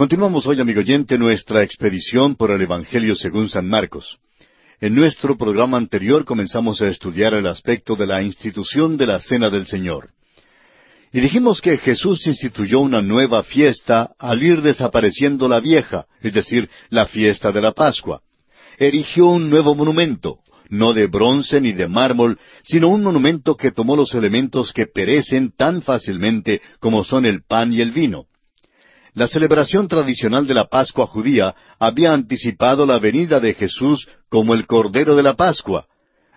Continuamos hoy, amigo oyente, nuestra expedición por el Evangelio según San Marcos. En nuestro programa anterior comenzamos a estudiar el aspecto de la institución de la Cena del Señor. Y dijimos que Jesús instituyó una nueva fiesta al ir desapareciendo la vieja, es decir, la fiesta de la Pascua. Erigió un nuevo monumento, no de bronce ni de mármol, sino un monumento que tomó los elementos que perecen tan fácilmente como son el pan y el vino. La celebración tradicional de la Pascua judía había anticipado la venida de Jesús como el Cordero de la Pascua,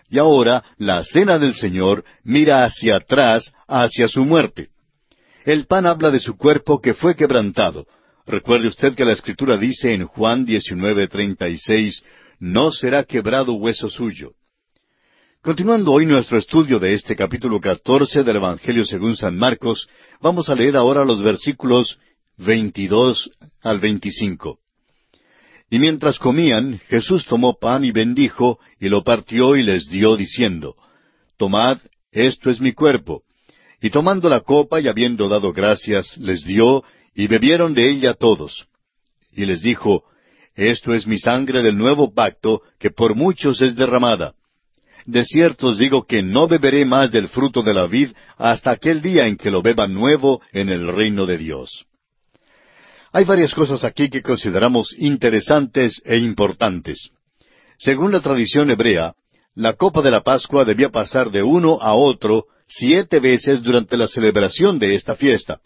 y ahora la cena del Señor mira hacia atrás, hacia su muerte. El pan habla de su cuerpo que fue quebrantado. Recuerde usted que la Escritura dice en Juan 19:36, no será quebrado hueso suyo. Continuando hoy nuestro estudio de este capítulo 14 del Evangelio según San Marcos, vamos a leer ahora los versículos 22 al 25. Y mientras comían, Jesús tomó pan y bendijo, y lo partió y les dio, diciendo, Tomad, esto es mi cuerpo. Y tomando la copa y habiendo dado gracias, les dio, y bebieron de ella todos. Y les dijo, Esto es mi sangre del nuevo pacto, que por muchos es derramada. De cierto os digo que no beberé más del fruto de la vid hasta aquel día en que lo beba nuevo en el reino de Dios. Hay varias cosas aquí que consideramos interesantes e importantes. Según la tradición hebrea, la copa de la Pascua debía pasar de uno a otro siete veces durante la celebración de esta fiesta.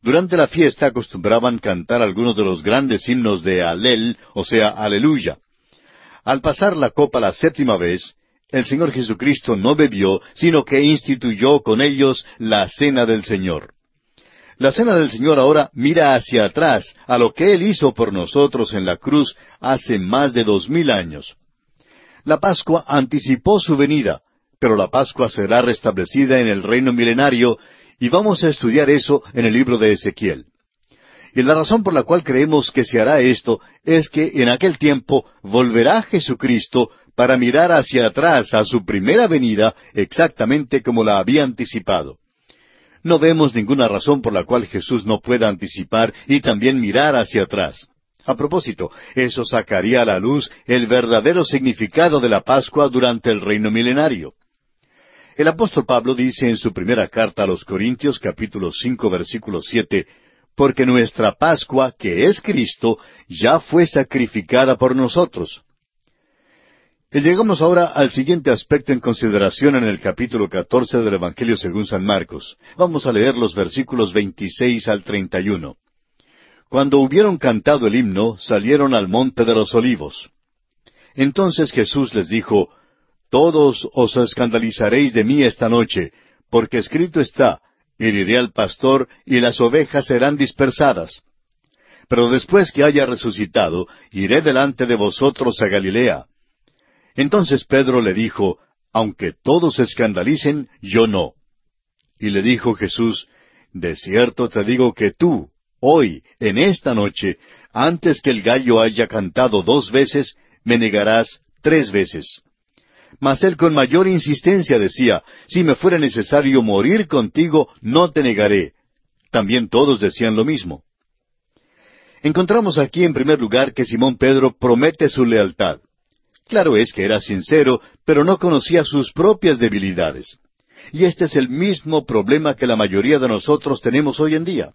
Durante la fiesta acostumbraban cantar algunos de los grandes himnos de Alel, o sea, Aleluya. Al pasar la copa la séptima vez, el Señor Jesucristo no bebió, sino que instituyó con ellos la cena del Señor. La cena del Señor ahora mira hacia atrás a lo que Él hizo por nosotros en la cruz hace más de dos mil años. La Pascua anticipó su venida, pero la Pascua será restablecida en el reino milenario y vamos a estudiar eso en el libro de Ezequiel. Y la razón por la cual creemos que se hará esto es que en aquel tiempo volverá Jesucristo para mirar hacia atrás a su primera venida exactamente como la había anticipado. No vemos ninguna razón por la cual Jesús no pueda anticipar y también mirar hacia atrás. A propósito, eso sacaría a la luz el verdadero significado de la Pascua durante el reino milenario. El apóstol Pablo dice en su primera carta a los Corintios capítulo 5, versículo 7: porque nuestra Pascua, que es Cristo, ya fue sacrificada por nosotros. Llegamos ahora al siguiente aspecto en consideración en el capítulo 14 del Evangelio según San Marcos. Vamos a leer los versículos 26 al 31. Cuando hubieron cantado el himno, salieron al monte de los olivos. Entonces Jesús les dijo, Todos os escandalizaréis de mí esta noche, porque escrito está, heriré al pastor y las ovejas serán dispersadas. Pero después que haya resucitado, iré delante de vosotros a Galilea. Entonces Pedro le dijo, Aunque todos escandalicen, yo no. Y le dijo Jesús, De cierto te digo que tú, hoy, en esta noche, antes que el gallo haya cantado dos veces, me negarás tres veces. Mas él con mayor insistencia decía, Si me fuera necesario morir contigo, no te negaré. También todos decían lo mismo. Encontramos aquí en primer lugar que Simón Pedro promete su lealtad. Claro es que era sincero, pero no conocía sus propias debilidades. Y este es el mismo problema que la mayoría de nosotros tenemos hoy en día.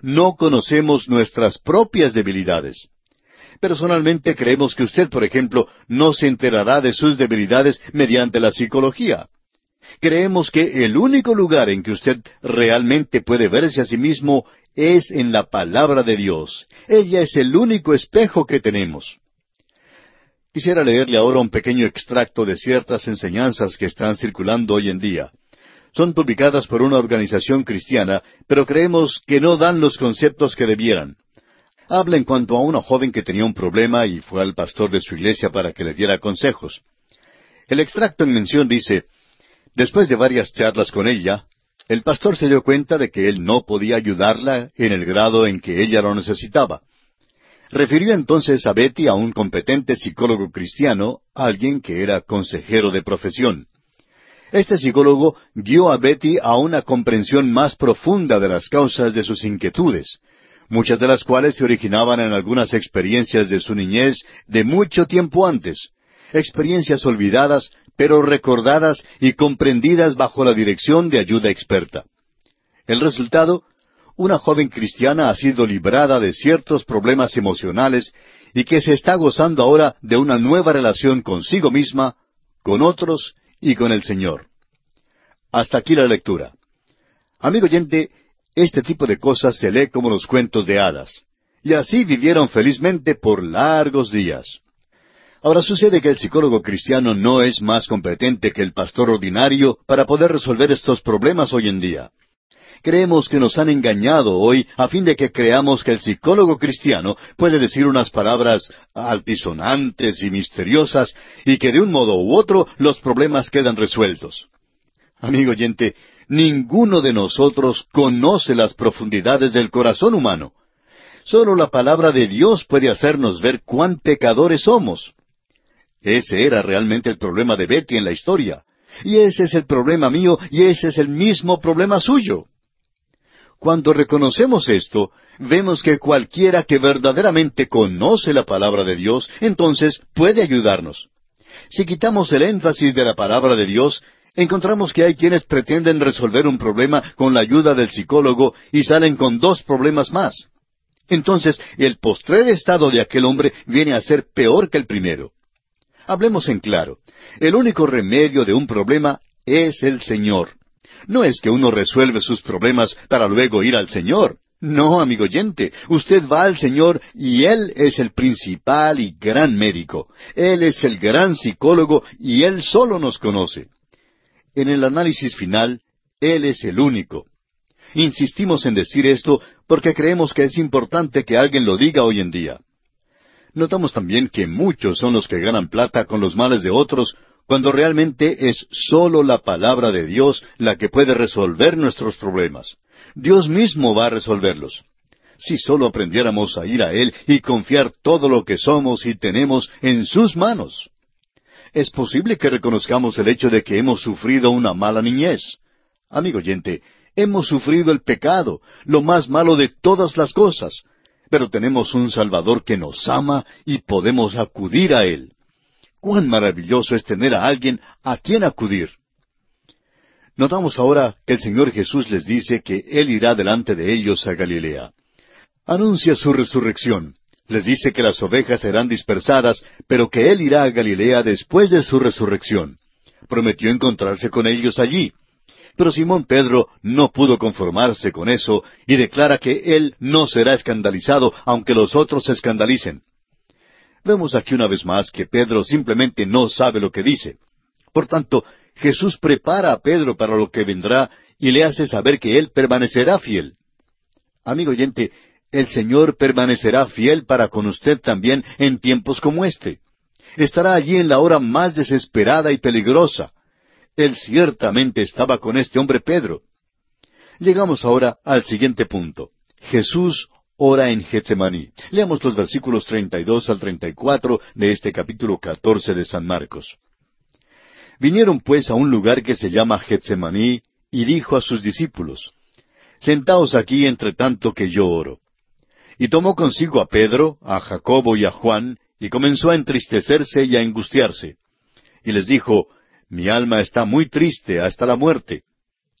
No conocemos nuestras propias debilidades. Personalmente creemos que usted, por ejemplo, no se enterará de sus debilidades mediante la psicología. Creemos que el único lugar en que usted realmente puede verse a sí mismo es en la palabra de Dios. Ella es el único espejo que tenemos. Quisiera leerle ahora un pequeño extracto de ciertas enseñanzas que están circulando hoy en día. Son publicadas por una organización cristiana, pero creemos que no dan los conceptos que debieran. Habla en cuanto a una joven que tenía un problema y fue al pastor de su iglesia para que le diera consejos. El extracto en mención dice, Después de varias charlas con ella, el pastor se dio cuenta de que él no podía ayudarla en el grado en que ella lo necesitaba. Refirió entonces a Betty a un competente psicólogo cristiano, alguien que era consejero de profesión. Este psicólogo guió a Betty a una comprensión más profunda de las causas de sus inquietudes, muchas de las cuales se originaban en algunas experiencias de su niñez de mucho tiempo antes, experiencias olvidadas, pero recordadas y comprendidas bajo la dirección de ayuda experta. El resultado una joven cristiana ha sido librada de ciertos problemas emocionales y que se está gozando ahora de una nueva relación consigo misma, con otros y con el Señor. Hasta aquí la lectura. Amigo oyente, este tipo de cosas se lee como los cuentos de hadas. Y así vivieron felizmente por largos días. Ahora sucede que el psicólogo cristiano no es más competente que el pastor ordinario para poder resolver estos problemas hoy en día. Creemos que nos han engañado hoy a fin de que creamos que el psicólogo cristiano puede decir unas palabras altisonantes y misteriosas y que de un modo u otro los problemas quedan resueltos. Amigo oyente, ninguno de nosotros conoce las profundidades del corazón humano. Solo la palabra de Dios puede hacernos ver cuán pecadores somos. Ese era realmente el problema de Betty en la historia. Y ese es el problema mío y ese es el mismo problema suyo. Cuando reconocemos esto, vemos que cualquiera que verdaderamente conoce la palabra de Dios, entonces puede ayudarnos. Si quitamos el énfasis de la palabra de Dios, encontramos que hay quienes pretenden resolver un problema con la ayuda del psicólogo y salen con dos problemas más. Entonces, el postrer estado de aquel hombre viene a ser peor que el primero. Hablemos en claro. El único remedio de un problema es el Señor. No es que uno resuelve sus problemas para luego ir al Señor. No, amigo oyente, usted va al Señor y Él es el principal y gran médico. Él es el gran psicólogo y Él solo nos conoce. En el análisis final, Él es el único. Insistimos en decir esto porque creemos que es importante que alguien lo diga hoy en día. Notamos también que muchos son los que ganan plata con los males de otros cuando realmente es sólo la palabra de Dios la que puede resolver nuestros problemas. Dios mismo va a resolverlos. Si sólo aprendiéramos a ir a Él y confiar todo lo que somos y tenemos en sus manos. Es posible que reconozcamos el hecho de que hemos sufrido una mala niñez. Amigo oyente, hemos sufrido el pecado, lo más malo de todas las cosas, pero tenemos un Salvador que nos ama y podemos acudir a Él cuán maravilloso es tener a alguien a quien acudir. Notamos ahora que el Señor Jesús les dice que Él irá delante de ellos a Galilea. Anuncia su resurrección. Les dice que las ovejas serán dispersadas, pero que Él irá a Galilea después de su resurrección. Prometió encontrarse con ellos allí. Pero Simón Pedro no pudo conformarse con eso y declara que Él no será escandalizado aunque los otros se escandalicen. Vemos aquí una vez más que Pedro simplemente no sabe lo que dice. Por tanto, Jesús prepara a Pedro para lo que vendrá y le hace saber que él permanecerá fiel. Amigo oyente, el Señor permanecerá fiel para con usted también en tiempos como este. Estará allí en la hora más desesperada y peligrosa. Él ciertamente estaba con este hombre Pedro. Llegamos ahora al siguiente punto. Jesús ora en Getsemaní. Leamos los versículos 32 al 34 de este capítulo 14 de San Marcos. Vinieron pues a un lugar que se llama Getsemaní y dijo a sus discípulos, Sentaos aquí entre tanto que yo oro. Y tomó consigo a Pedro, a Jacobo y a Juan, y comenzó a entristecerse y a angustiarse. Y les dijo, Mi alma está muy triste hasta la muerte.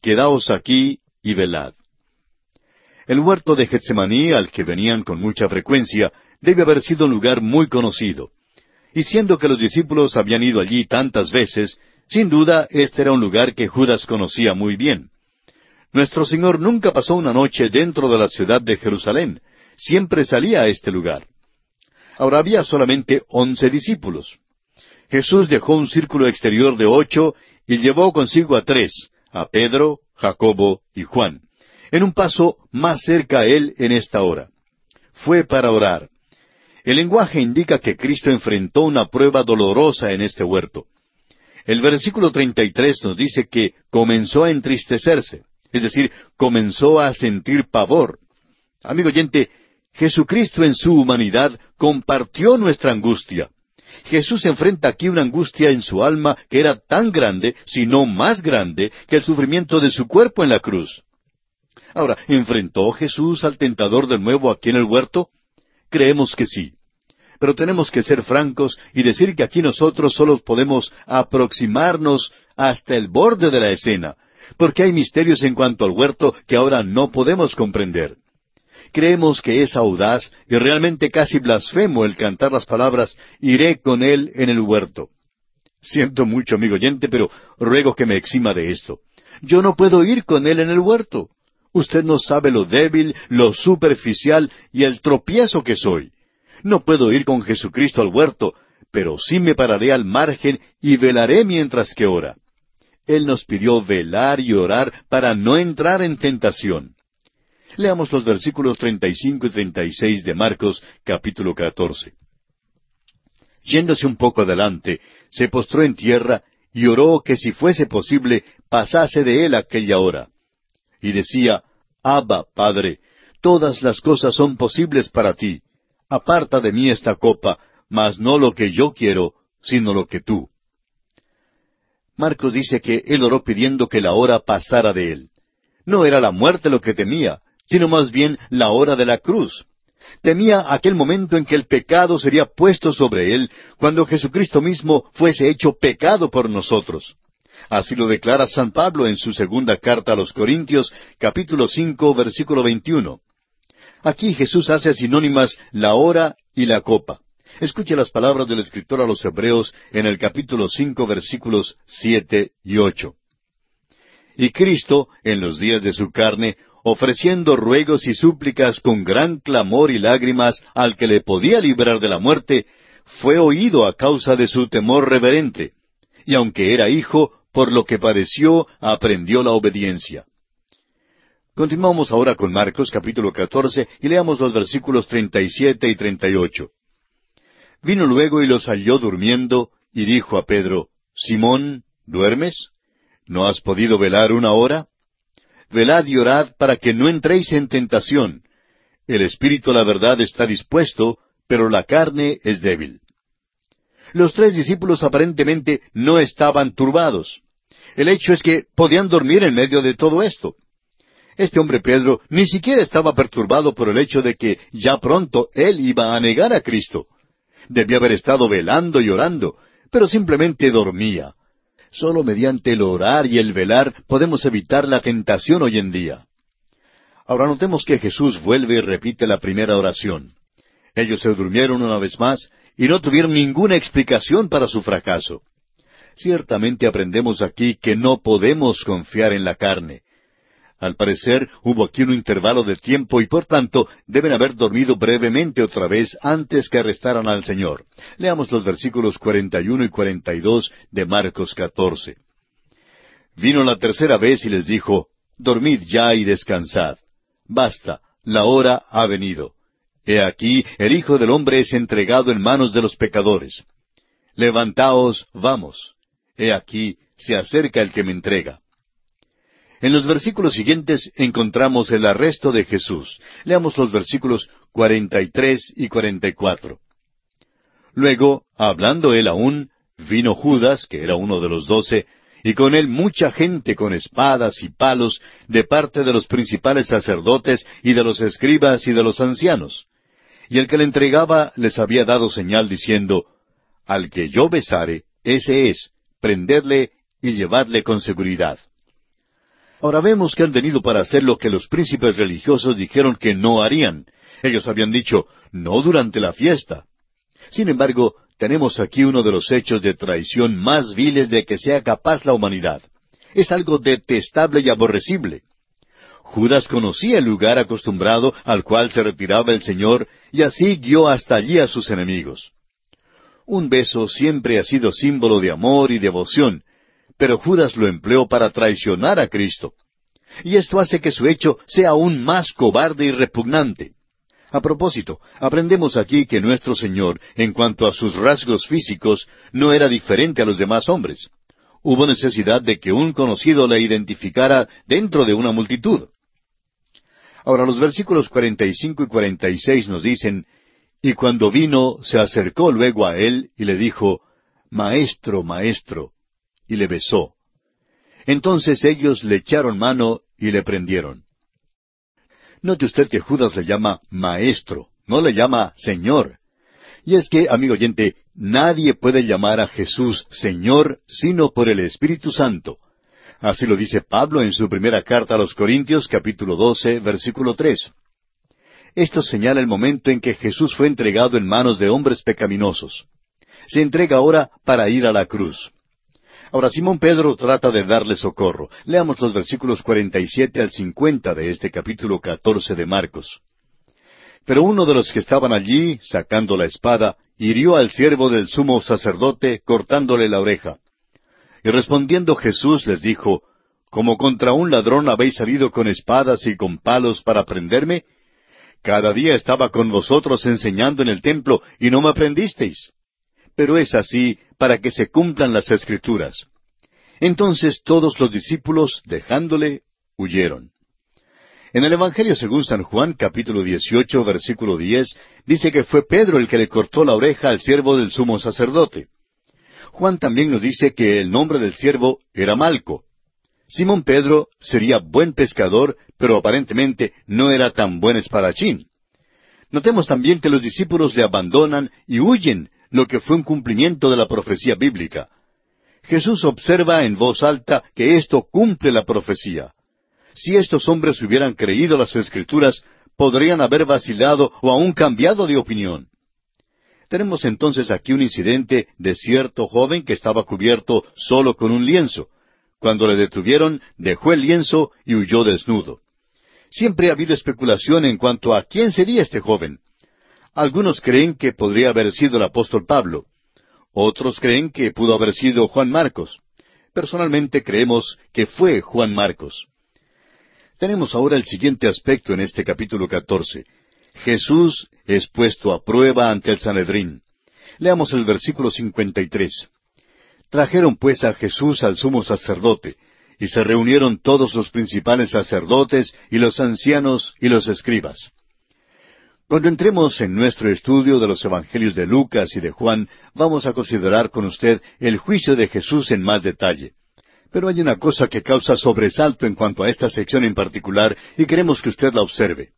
Quedaos aquí y velad. El huerto de Getsemaní, al que venían con mucha frecuencia, debe haber sido un lugar muy conocido. Y siendo que los discípulos habían ido allí tantas veces, sin duda este era un lugar que Judas conocía muy bien. Nuestro Señor nunca pasó una noche dentro de la ciudad de Jerusalén, siempre salía a este lugar. Ahora había solamente once discípulos. Jesús dejó un círculo exterior de ocho y llevó consigo a tres, a Pedro, Jacobo y Juan en un paso más cerca a Él en esta hora. Fue para orar. El lenguaje indica que Cristo enfrentó una prueba dolorosa en este huerto. El versículo 33 nos dice que comenzó a entristecerse, es decir, comenzó a sentir pavor. Amigo oyente, Jesucristo en su humanidad compartió nuestra angustia. Jesús enfrenta aquí una angustia en su alma que era tan grande, si no más grande, que el sufrimiento de su cuerpo en la cruz. Ahora, ¿enfrentó Jesús al tentador de nuevo aquí en el huerto? Creemos que sí. Pero tenemos que ser francos y decir que aquí nosotros solo podemos aproximarnos hasta el borde de la escena, porque hay misterios en cuanto al huerto que ahora no podemos comprender. Creemos que es audaz y realmente casi blasfemo el cantar las palabras Iré con él en el huerto. Siento mucho, amigo oyente, pero ruego que me exima de esto. Yo no puedo ir con él en el huerto. Usted no sabe lo débil, lo superficial y el tropiezo que soy. No puedo ir con Jesucristo al huerto, pero sí me pararé al margen y velaré mientras que ora. Él nos pidió velar y orar para no entrar en tentación. Leamos los versículos 35 y 36 de Marcos capítulo 14. Yéndose un poco adelante, se postró en tierra y oró que si fuese posible pasase de él aquella hora y decía, Abba, Padre, todas las cosas son posibles para ti. Aparta de mí esta copa, mas no lo que yo quiero, sino lo que tú. Marcos dice que él oró pidiendo que la hora pasara de él. No era la muerte lo que temía, sino más bien la hora de la cruz. Temía aquel momento en que el pecado sería puesto sobre él cuando Jesucristo mismo fuese hecho pecado por nosotros. Así lo declara San Pablo en su segunda carta a los Corintios, capítulo cinco, versículo veintiuno. Aquí Jesús hace sinónimas la hora y la copa. Escuche las palabras del escritor a los Hebreos en el capítulo cinco, versículos siete y ocho. Y Cristo, en los días de su carne, ofreciendo ruegos y súplicas con gran clamor y lágrimas al que le podía librar de la muerte, fue oído a causa de su temor reverente. Y aunque era hijo, por lo que padeció, aprendió la obediencia. Continuamos ahora con Marcos capítulo 14 y leamos los versículos 37 y 38. Vino luego y los halló durmiendo y dijo a Pedro, Simón, ¿duermes? ¿No has podido velar una hora? Velad y orad para que no entréis en tentación. El espíritu, la verdad, está dispuesto, pero la carne es débil. Los tres discípulos aparentemente no estaban turbados. El hecho es que podían dormir en medio de todo esto. Este hombre Pedro ni siquiera estaba perturbado por el hecho de que ya pronto él iba a negar a Cristo. Debía haber estado velando y orando, pero simplemente dormía. Solo mediante el orar y el velar podemos evitar la tentación hoy en día. Ahora notemos que Jesús vuelve y repite la primera oración. Ellos se durmieron una vez más y no tuvieron ninguna explicación para su fracaso. Ciertamente aprendemos aquí que no podemos confiar en la carne. Al parecer hubo aquí un intervalo de tiempo y por tanto deben haber dormido brevemente otra vez antes que arrestaran al Señor. Leamos los versículos 41 y 42 de Marcos 14. Vino la tercera vez y les dijo, Dormid ya y descansad. Basta, la hora ha venido. He aquí, el Hijo del Hombre es entregado en manos de los pecadores. Levantaos, vamos. He aquí, se acerca el que me entrega. En los versículos siguientes encontramos el arresto de Jesús. Leamos los versículos 43 y 44. Luego, hablando él aún, vino Judas, que era uno de los doce, y con él mucha gente con espadas y palos de parte de los principales sacerdotes y de los escribas y de los ancianos. Y el que le entregaba les había dado señal diciendo, Al que yo besare, ese es, prendedle y llevadle con seguridad. Ahora vemos que han venido para hacer lo que los príncipes religiosos dijeron que no harían. Ellos habían dicho, no durante la fiesta. Sin embargo, tenemos aquí uno de los hechos de traición más viles de que sea capaz la humanidad. Es algo detestable y aborrecible. Judas conocía el lugar acostumbrado al cual se retiraba el Señor y así guió hasta allí a sus enemigos. Un beso siempre ha sido símbolo de amor y devoción, pero Judas lo empleó para traicionar a Cristo. Y esto hace que su hecho sea aún más cobarde y repugnante. A propósito, aprendemos aquí que nuestro Señor, en cuanto a sus rasgos físicos, no era diferente a los demás hombres. Hubo necesidad de que un conocido le identificara dentro de una multitud. Ahora los versículos 45 y 46 nos dicen, Y cuando vino, se acercó luego a él y le dijo, Maestro, maestro, y le besó. Entonces ellos le echaron mano y le prendieron. Note usted que Judas le llama maestro, no le llama señor. Y es que, amigo oyente, nadie puede llamar a Jesús Señor sino por el Espíritu Santo. Así lo dice Pablo en su primera carta a los Corintios capítulo 12 versículo 3. Esto señala el momento en que Jesús fue entregado en manos de hombres pecaminosos. Se entrega ahora para ir a la cruz. Ahora Simón Pedro trata de darle socorro. Leamos los versículos 47 al 50 de este capítulo 14 de Marcos. Pero uno de los que estaban allí, sacando la espada, hirió al siervo del sumo sacerdote, cortándole la oreja. Y respondiendo Jesús les dijo, Como contra un ladrón habéis salido con espadas y con palos para prenderme, cada día estaba con vosotros enseñando en el templo y no me aprendisteis. Pero es así para que se cumplan las escrituras. Entonces todos los discípulos, dejándole, huyeron. En el Evangelio según San Juan, capítulo 18, versículo 10, dice que fue Pedro el que le cortó la oreja al siervo del sumo sacerdote. Juan también nos dice que el nombre del siervo era Malco. Simón Pedro sería buen pescador, pero aparentemente no era tan buen esparachín. Notemos también que los discípulos le abandonan y huyen, lo que fue un cumplimiento de la profecía bíblica. Jesús observa en voz alta que esto cumple la profecía. Si estos hombres hubieran creído las escrituras, podrían haber vacilado o aún cambiado de opinión. Tenemos entonces aquí un incidente de cierto joven que estaba cubierto solo con un lienzo. Cuando le detuvieron, dejó el lienzo y huyó desnudo. Siempre ha habido especulación en cuanto a quién sería este joven. Algunos creen que podría haber sido el apóstol Pablo. Otros creen que pudo haber sido Juan Marcos. Personalmente creemos que fue Juan Marcos. Tenemos ahora el siguiente aspecto en este capítulo catorce Jesús es puesto a prueba ante el Sanedrín. Leamos el versículo 53. Trajeron pues a Jesús al sumo sacerdote, y se reunieron todos los principales sacerdotes y los ancianos y los escribas. Cuando entremos en nuestro estudio de los Evangelios de Lucas y de Juan, vamos a considerar con usted el juicio de Jesús en más detalle. Pero hay una cosa que causa sobresalto en cuanto a esta sección en particular y queremos que usted la observe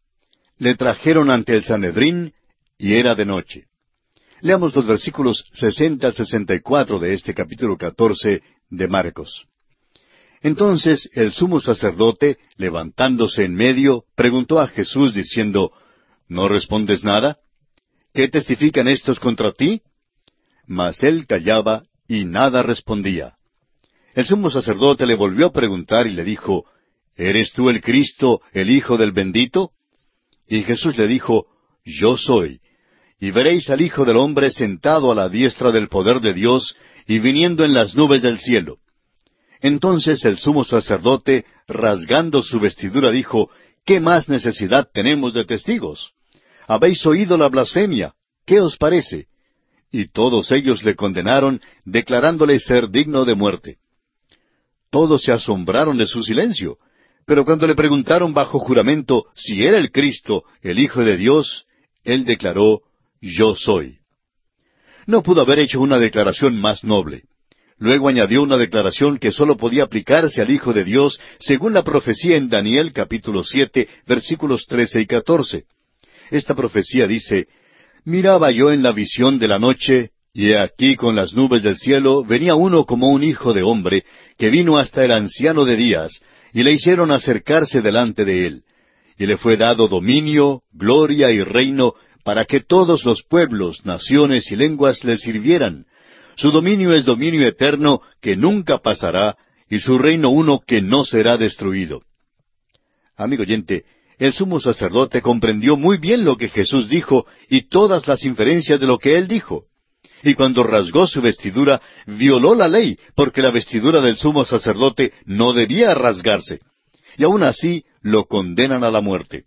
le trajeron ante el Sanedrín y era de noche. Leamos los versículos 60 al 64 de este capítulo 14 de Marcos. Entonces el sumo sacerdote, levantándose en medio, preguntó a Jesús diciendo, ¿No respondes nada? ¿Qué testifican estos contra ti? Mas él callaba y nada respondía. El sumo sacerdote le volvió a preguntar y le dijo, ¿Eres tú el Cristo, el Hijo del bendito? Y Jesús le dijo, Yo soy. Y veréis al Hijo del Hombre sentado a la diestra del poder de Dios y viniendo en las nubes del cielo. Entonces el sumo sacerdote, rasgando su vestidura, dijo, ¿Qué más necesidad tenemos de testigos? Habéis oído la blasfemia. ¿Qué os parece? Y todos ellos le condenaron, declarándole ser digno de muerte. Todos se asombraron de su silencio, pero cuando le preguntaron bajo juramento si era el Cristo, el Hijo de Dios, él declaró, Yo soy. No pudo haber hecho una declaración más noble. Luego añadió una declaración que sólo podía aplicarse al Hijo de Dios según la profecía en Daniel capítulo siete, versículos trece y catorce. Esta profecía dice, Miraba yo en la visión de la noche, y aquí con las nubes del cielo venía uno como un hijo de hombre, que vino hasta el anciano de días, y le hicieron acercarse delante de él, y le fue dado dominio, gloria y reino para que todos los pueblos, naciones y lenguas le sirvieran. Su dominio es dominio eterno que nunca pasará, y su reino uno que no será destruido. Amigo oyente, el sumo sacerdote comprendió muy bien lo que Jesús dijo y todas las inferencias de lo que él dijo y cuando rasgó su vestidura, violó la ley, porque la vestidura del sumo sacerdote no debía rasgarse. Y aun así lo condenan a la muerte.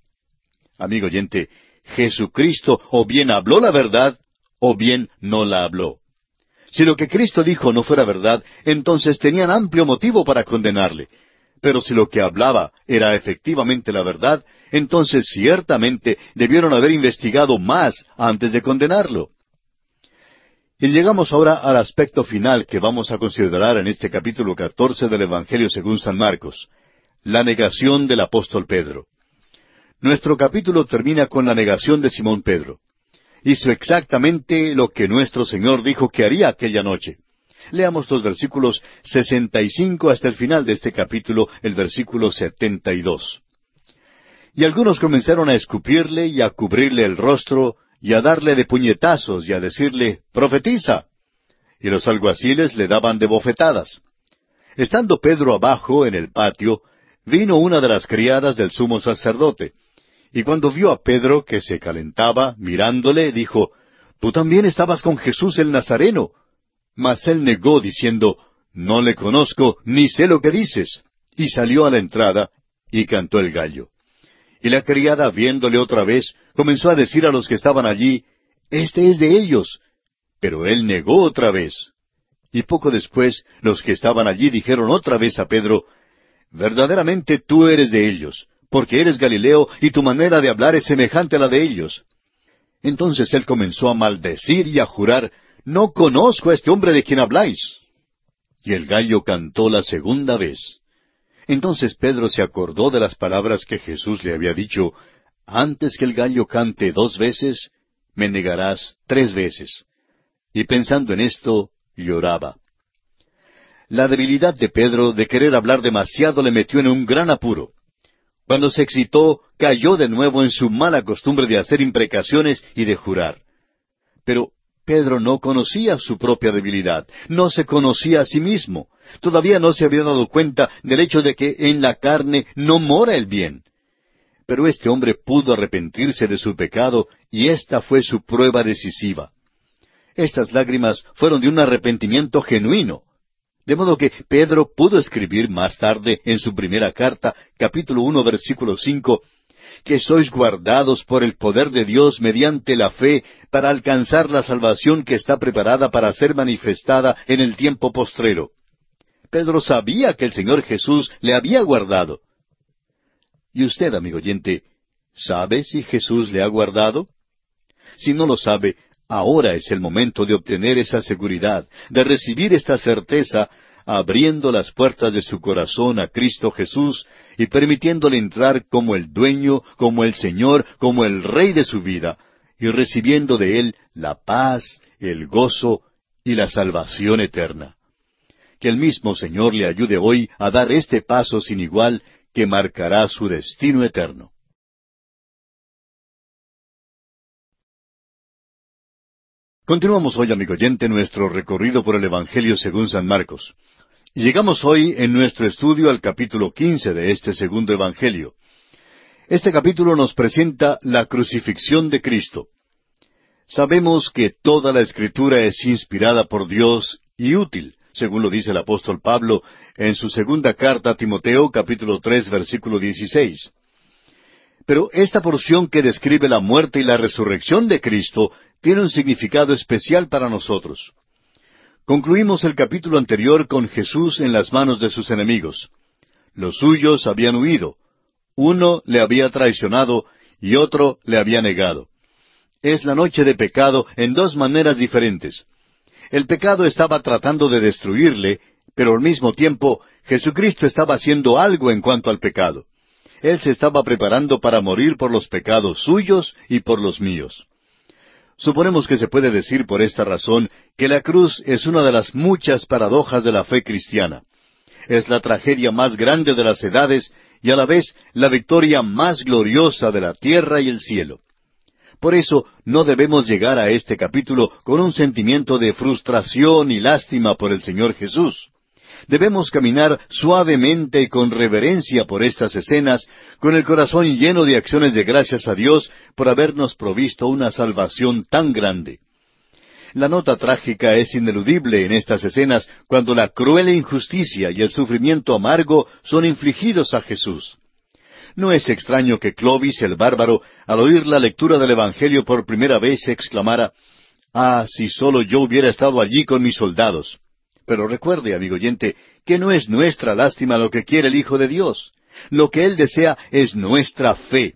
Amigo oyente, Jesucristo o bien habló la verdad, o bien no la habló. Si lo que Cristo dijo no fuera verdad, entonces tenían amplio motivo para condenarle. Pero si lo que hablaba era efectivamente la verdad, entonces ciertamente debieron haber investigado más antes de condenarlo. Y llegamos ahora al aspecto final que vamos a considerar en este capítulo catorce del Evangelio según San Marcos, la negación del apóstol Pedro. Nuestro capítulo termina con la negación de Simón Pedro. Hizo exactamente lo que nuestro Señor dijo que haría aquella noche. Leamos los versículos cinco hasta el final de este capítulo, el versículo setenta y dos. Y algunos comenzaron a escupirle y a cubrirle el rostro, y a darle de puñetazos y a decirle, profetiza. Y los alguaciles le daban de bofetadas. Estando Pedro abajo en el patio, vino una de las criadas del sumo sacerdote, y cuando vio a Pedro que se calentaba, mirándole, dijo, Tú también estabas con Jesús el Nazareno. Mas él negó, diciendo, No le conozco, ni sé lo que dices. Y salió a la entrada, y cantó el gallo. Y la criada, viéndole otra vez, comenzó a decir a los que estaban allí, Este es de ellos. Pero él negó otra vez. Y poco después los que estaban allí dijeron otra vez a Pedro, Verdaderamente tú eres de ellos, porque eres Galileo y tu manera de hablar es semejante a la de ellos. Entonces él comenzó a maldecir y a jurar, No conozco a este hombre de quien habláis. Y el gallo cantó la segunda vez. Entonces Pedro se acordó de las palabras que Jesús le había dicho, antes que el gallo cante dos veces, me negarás tres veces. Y pensando en esto, lloraba. La debilidad de Pedro de querer hablar demasiado le metió en un gran apuro. Cuando se excitó, cayó de nuevo en su mala costumbre de hacer imprecaciones y de jurar. Pero Pedro no conocía su propia debilidad, no se conocía a sí mismo, todavía no se había dado cuenta del hecho de que en la carne no mora el bien. Pero este hombre pudo arrepentirse de su pecado y esta fue su prueba decisiva. Estas lágrimas fueron de un arrepentimiento genuino. De modo que Pedro pudo escribir más tarde en su primera carta, capítulo uno, versículo cinco, que sois guardados por el poder de Dios mediante la fe para alcanzar la salvación que está preparada para ser manifestada en el tiempo postrero. Pedro sabía que el Señor Jesús le había guardado. ¿Y usted, amigo oyente, sabe si Jesús le ha guardado? Si no lo sabe, ahora es el momento de obtener esa seguridad, de recibir esta certeza, abriendo las puertas de su corazón a Cristo Jesús y permitiéndole entrar como el dueño, como el Señor, como el Rey de su vida, y recibiendo de Él la paz, el gozo y la salvación eterna. Que el mismo Señor le ayude hoy a dar este paso sin igual que marcará su destino eterno. Continuamos hoy, amigo oyente, nuestro recorrido por el Evangelio según San Marcos. Llegamos hoy en nuestro estudio al capítulo quince de este segundo Evangelio. Este capítulo nos presenta la crucifixión de Cristo. Sabemos que toda la escritura es inspirada por Dios y útil, según lo dice el apóstol Pablo en su segunda carta a Timoteo capítulo tres versículo dieciséis. Pero esta porción que describe la muerte y la resurrección de Cristo tiene un significado especial para nosotros. Concluimos el capítulo anterior con Jesús en las manos de sus enemigos. Los suyos habían huido. Uno le había traicionado y otro le había negado. Es la noche de pecado en dos maneras diferentes. El pecado estaba tratando de destruirle, pero al mismo tiempo Jesucristo estaba haciendo algo en cuanto al pecado. Él se estaba preparando para morir por los pecados suyos y por los míos. Suponemos que se puede decir por esta razón que la cruz es una de las muchas paradojas de la fe cristiana. Es la tragedia más grande de las edades y a la vez la victoria más gloriosa de la tierra y el cielo. Por eso no debemos llegar a este capítulo con un sentimiento de frustración y lástima por el Señor Jesús. Debemos caminar suavemente y con reverencia por estas escenas, con el corazón lleno de acciones de gracias a Dios por habernos provisto una salvación tan grande. La nota trágica es ineludible en estas escenas cuando la cruel injusticia y el sufrimiento amargo son infligidos a Jesús. No es extraño que Clovis el bárbaro, al oír la lectura del Evangelio por primera vez, exclamara, Ah, si solo yo hubiera estado allí con mis soldados. Pero recuerde, amigo oyente, que no es nuestra lástima lo que quiere el Hijo de Dios. Lo que Él desea es nuestra fe.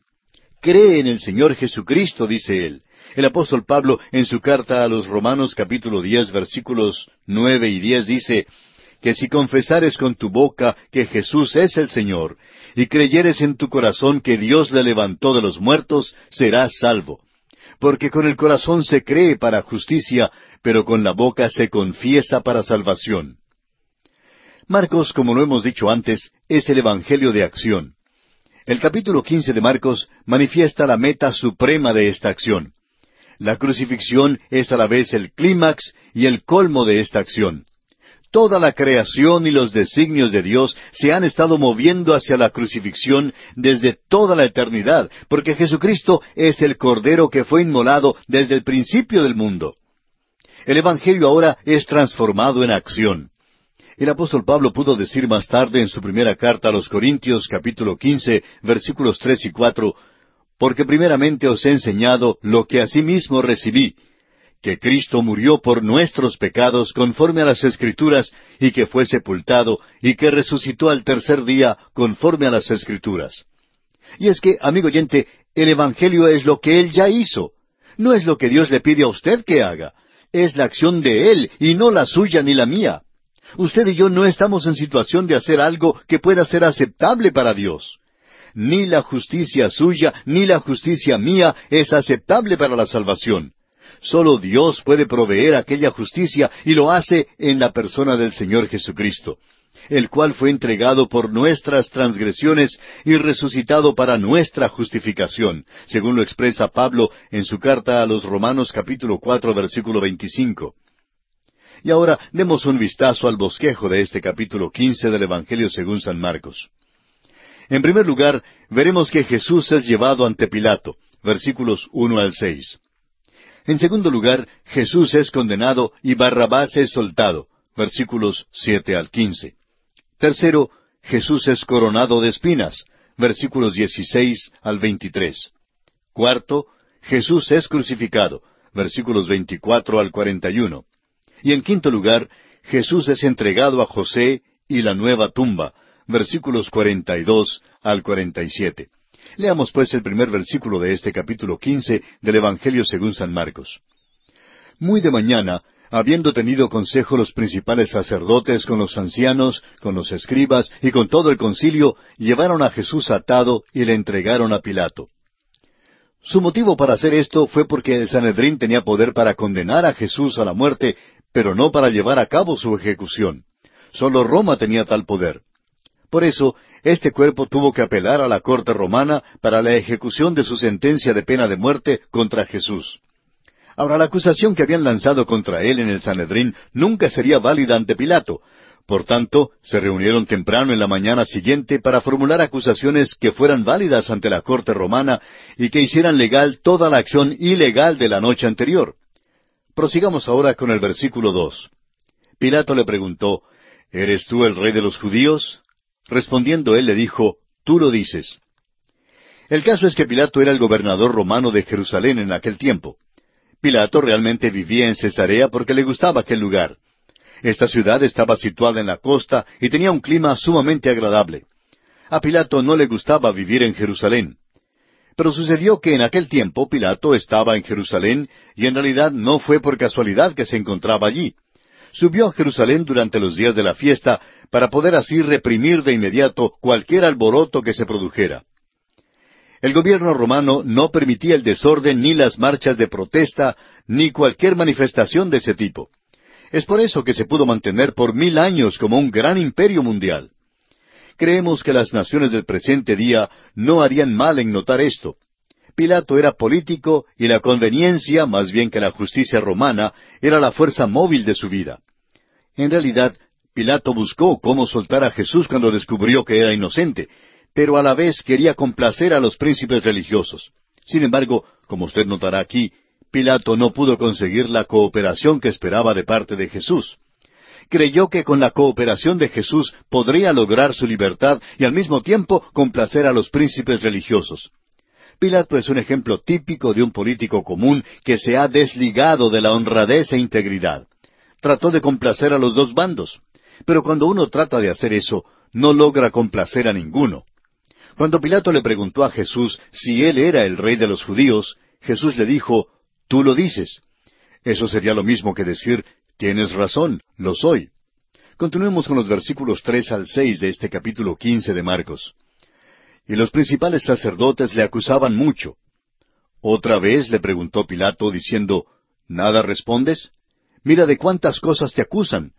Cree en el Señor Jesucristo, dice Él. El apóstol Pablo en su carta a los Romanos capítulo diez versículos nueve y diez dice, que si confesares con tu boca que Jesús es el Señor, y creyeres en tu corazón que Dios le levantó de los muertos, serás salvo. Porque con el corazón se cree para justicia, pero con la boca se confiesa para salvación. Marcos, como lo hemos dicho antes, es el Evangelio de acción. El capítulo quince de Marcos manifiesta la meta suprema de esta acción. La crucifixión es a la vez el clímax y el colmo de esta acción. Toda la creación y los designios de Dios se han estado moviendo hacia la crucifixión desde toda la eternidad, porque Jesucristo es el Cordero que fue inmolado desde el principio del mundo. El Evangelio ahora es transformado en acción. El apóstol Pablo pudo decir más tarde en su primera carta a los Corintios capítulo quince, versículos tres y cuatro, Porque primeramente os he enseñado lo que asimismo recibí, que Cristo murió por nuestros pecados conforme a las Escrituras, y que fue sepultado, y que resucitó al tercer día conforme a las Escrituras. Y es que, amigo oyente, el Evangelio es lo que Él ya hizo. No es lo que Dios le pide a usted que haga, es la acción de Él y no la suya ni la mía. Usted y yo no estamos en situación de hacer algo que pueda ser aceptable para Dios. Ni la justicia suya ni la justicia mía es aceptable para la salvación. Solo Dios puede proveer aquella justicia y lo hace en la persona del Señor Jesucristo el cual fue entregado por nuestras transgresiones y resucitado para nuestra justificación, según lo expresa Pablo en su carta a los Romanos capítulo cuatro versículo veinticinco. Y ahora demos un vistazo al bosquejo de este capítulo quince del Evangelio según San Marcos. En primer lugar, veremos que Jesús es llevado ante Pilato, versículos uno al seis. En segundo lugar, Jesús es condenado y Barrabás es soltado, versículos siete al quince. Tercero, Jesús es coronado de espinas, versículos 16 al 23. Cuarto, Jesús es crucificado, versículos 24 al 41. Y en quinto lugar, Jesús es entregado a José y la nueva tumba, versículos 42 al 47. Leamos pues el primer versículo de este capítulo 15 del Evangelio según San Marcos. Muy de mañana habiendo tenido consejo los principales sacerdotes con los ancianos, con los escribas y con todo el concilio, llevaron a Jesús atado y le entregaron a Pilato. Su motivo para hacer esto fue porque el Sanedrín tenía poder para condenar a Jesús a la muerte, pero no para llevar a cabo su ejecución. Solo Roma tenía tal poder. Por eso, este cuerpo tuvo que apelar a la corte romana para la ejecución de su sentencia de pena de muerte contra Jesús. Ahora, la acusación que habían lanzado contra él en el Sanedrín nunca sería válida ante Pilato. Por tanto, se reunieron temprano en la mañana siguiente para formular acusaciones que fueran válidas ante la corte romana y que hicieran legal toda la acción ilegal de la noche anterior. Prosigamos ahora con el versículo dos. Pilato le preguntó, ¿Eres tú el rey de los judíos? Respondiendo él le dijo, Tú lo dices. El caso es que Pilato era el gobernador romano de Jerusalén en aquel tiempo. Pilato realmente vivía en Cesarea porque le gustaba aquel lugar. Esta ciudad estaba situada en la costa y tenía un clima sumamente agradable. A Pilato no le gustaba vivir en Jerusalén. Pero sucedió que en aquel tiempo Pilato estaba en Jerusalén y en realidad no fue por casualidad que se encontraba allí. Subió a Jerusalén durante los días de la fiesta para poder así reprimir de inmediato cualquier alboroto que se produjera. El gobierno romano no permitía el desorden ni las marchas de protesta ni cualquier manifestación de ese tipo. Es por eso que se pudo mantener por mil años como un gran imperio mundial. Creemos que las naciones del presente día no harían mal en notar esto. Pilato era político y la conveniencia, más bien que la justicia romana, era la fuerza móvil de su vida. En realidad, Pilato buscó cómo soltar a Jesús cuando descubrió que era inocente, pero a la vez quería complacer a los príncipes religiosos. Sin embargo, como usted notará aquí, Pilato no pudo conseguir la cooperación que esperaba de parte de Jesús. Creyó que con la cooperación de Jesús podría lograr su libertad y al mismo tiempo complacer a los príncipes religiosos. Pilato es un ejemplo típico de un político común que se ha desligado de la honradez e integridad. Trató de complacer a los dos bandos, pero cuando uno trata de hacer eso, no logra complacer a ninguno. Cuando Pilato le preguntó a Jesús si él era el rey de los judíos, Jesús le dijo, Tú lo dices. Eso sería lo mismo que decir, Tienes razón, lo soy. Continuemos con los versículos tres al seis de este capítulo quince de Marcos. Y los principales sacerdotes le acusaban mucho. Otra vez le preguntó Pilato, diciendo, ¿Nada respondes? Mira de cuántas cosas te acusan.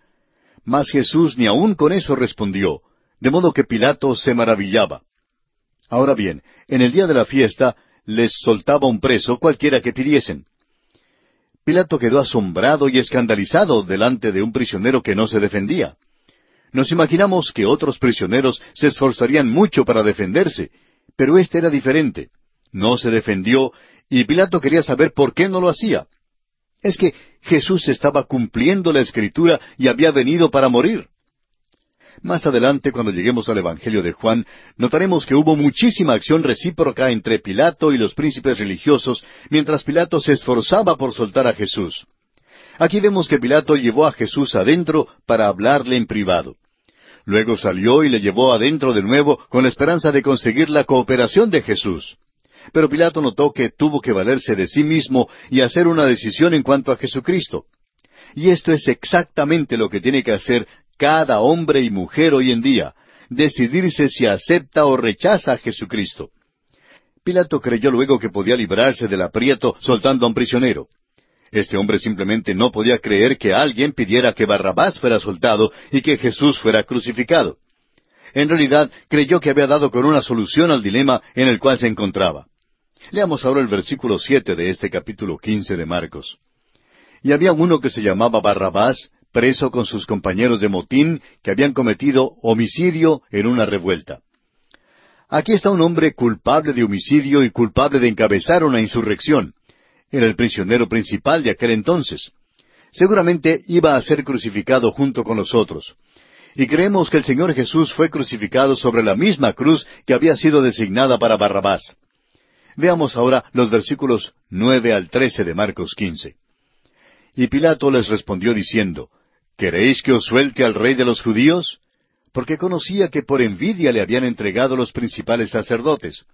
Mas Jesús ni aun con eso respondió, de modo que Pilato se maravillaba. Ahora bien, en el día de la fiesta les soltaba un preso cualquiera que pidiesen. Pilato quedó asombrado y escandalizado delante de un prisionero que no se defendía. Nos imaginamos que otros prisioneros se esforzarían mucho para defenderse, pero este era diferente. No se defendió y Pilato quería saber por qué no lo hacía. Es que Jesús estaba cumpliendo la escritura y había venido para morir. Más adelante, cuando lleguemos al Evangelio de Juan, notaremos que hubo muchísima acción recíproca entre Pilato y los príncipes religiosos, mientras Pilato se esforzaba por soltar a Jesús. Aquí vemos que Pilato llevó a Jesús adentro para hablarle en privado. Luego salió y le llevó adentro de nuevo con la esperanza de conseguir la cooperación de Jesús. Pero Pilato notó que tuvo que valerse de sí mismo y hacer una decisión en cuanto a Jesucristo. Y esto es exactamente lo que tiene que hacer cada hombre y mujer hoy en día, decidirse si acepta o rechaza a Jesucristo. Pilato creyó luego que podía librarse del aprieto soltando a un prisionero. Este hombre simplemente no podía creer que alguien pidiera que Barrabás fuera soltado y que Jesús fuera crucificado. En realidad, creyó que había dado con una solución al dilema en el cual se encontraba. Leamos ahora el versículo siete de este capítulo quince de Marcos. Y había uno que se llamaba Barrabás, preso con sus compañeros de motín que habían cometido homicidio en una revuelta. Aquí está un hombre culpable de homicidio y culpable de encabezar una insurrección. Era el prisionero principal de aquel entonces. Seguramente iba a ser crucificado junto con los otros. Y creemos que el Señor Jesús fue crucificado sobre la misma cruz que había sido designada para Barrabás. Veamos ahora los versículos nueve al trece de Marcos quince. Y Pilato les respondió diciendo, ¿Queréis que os suelte al rey de los judíos? Porque conocía que por envidia le habían entregado los principales sacerdotes.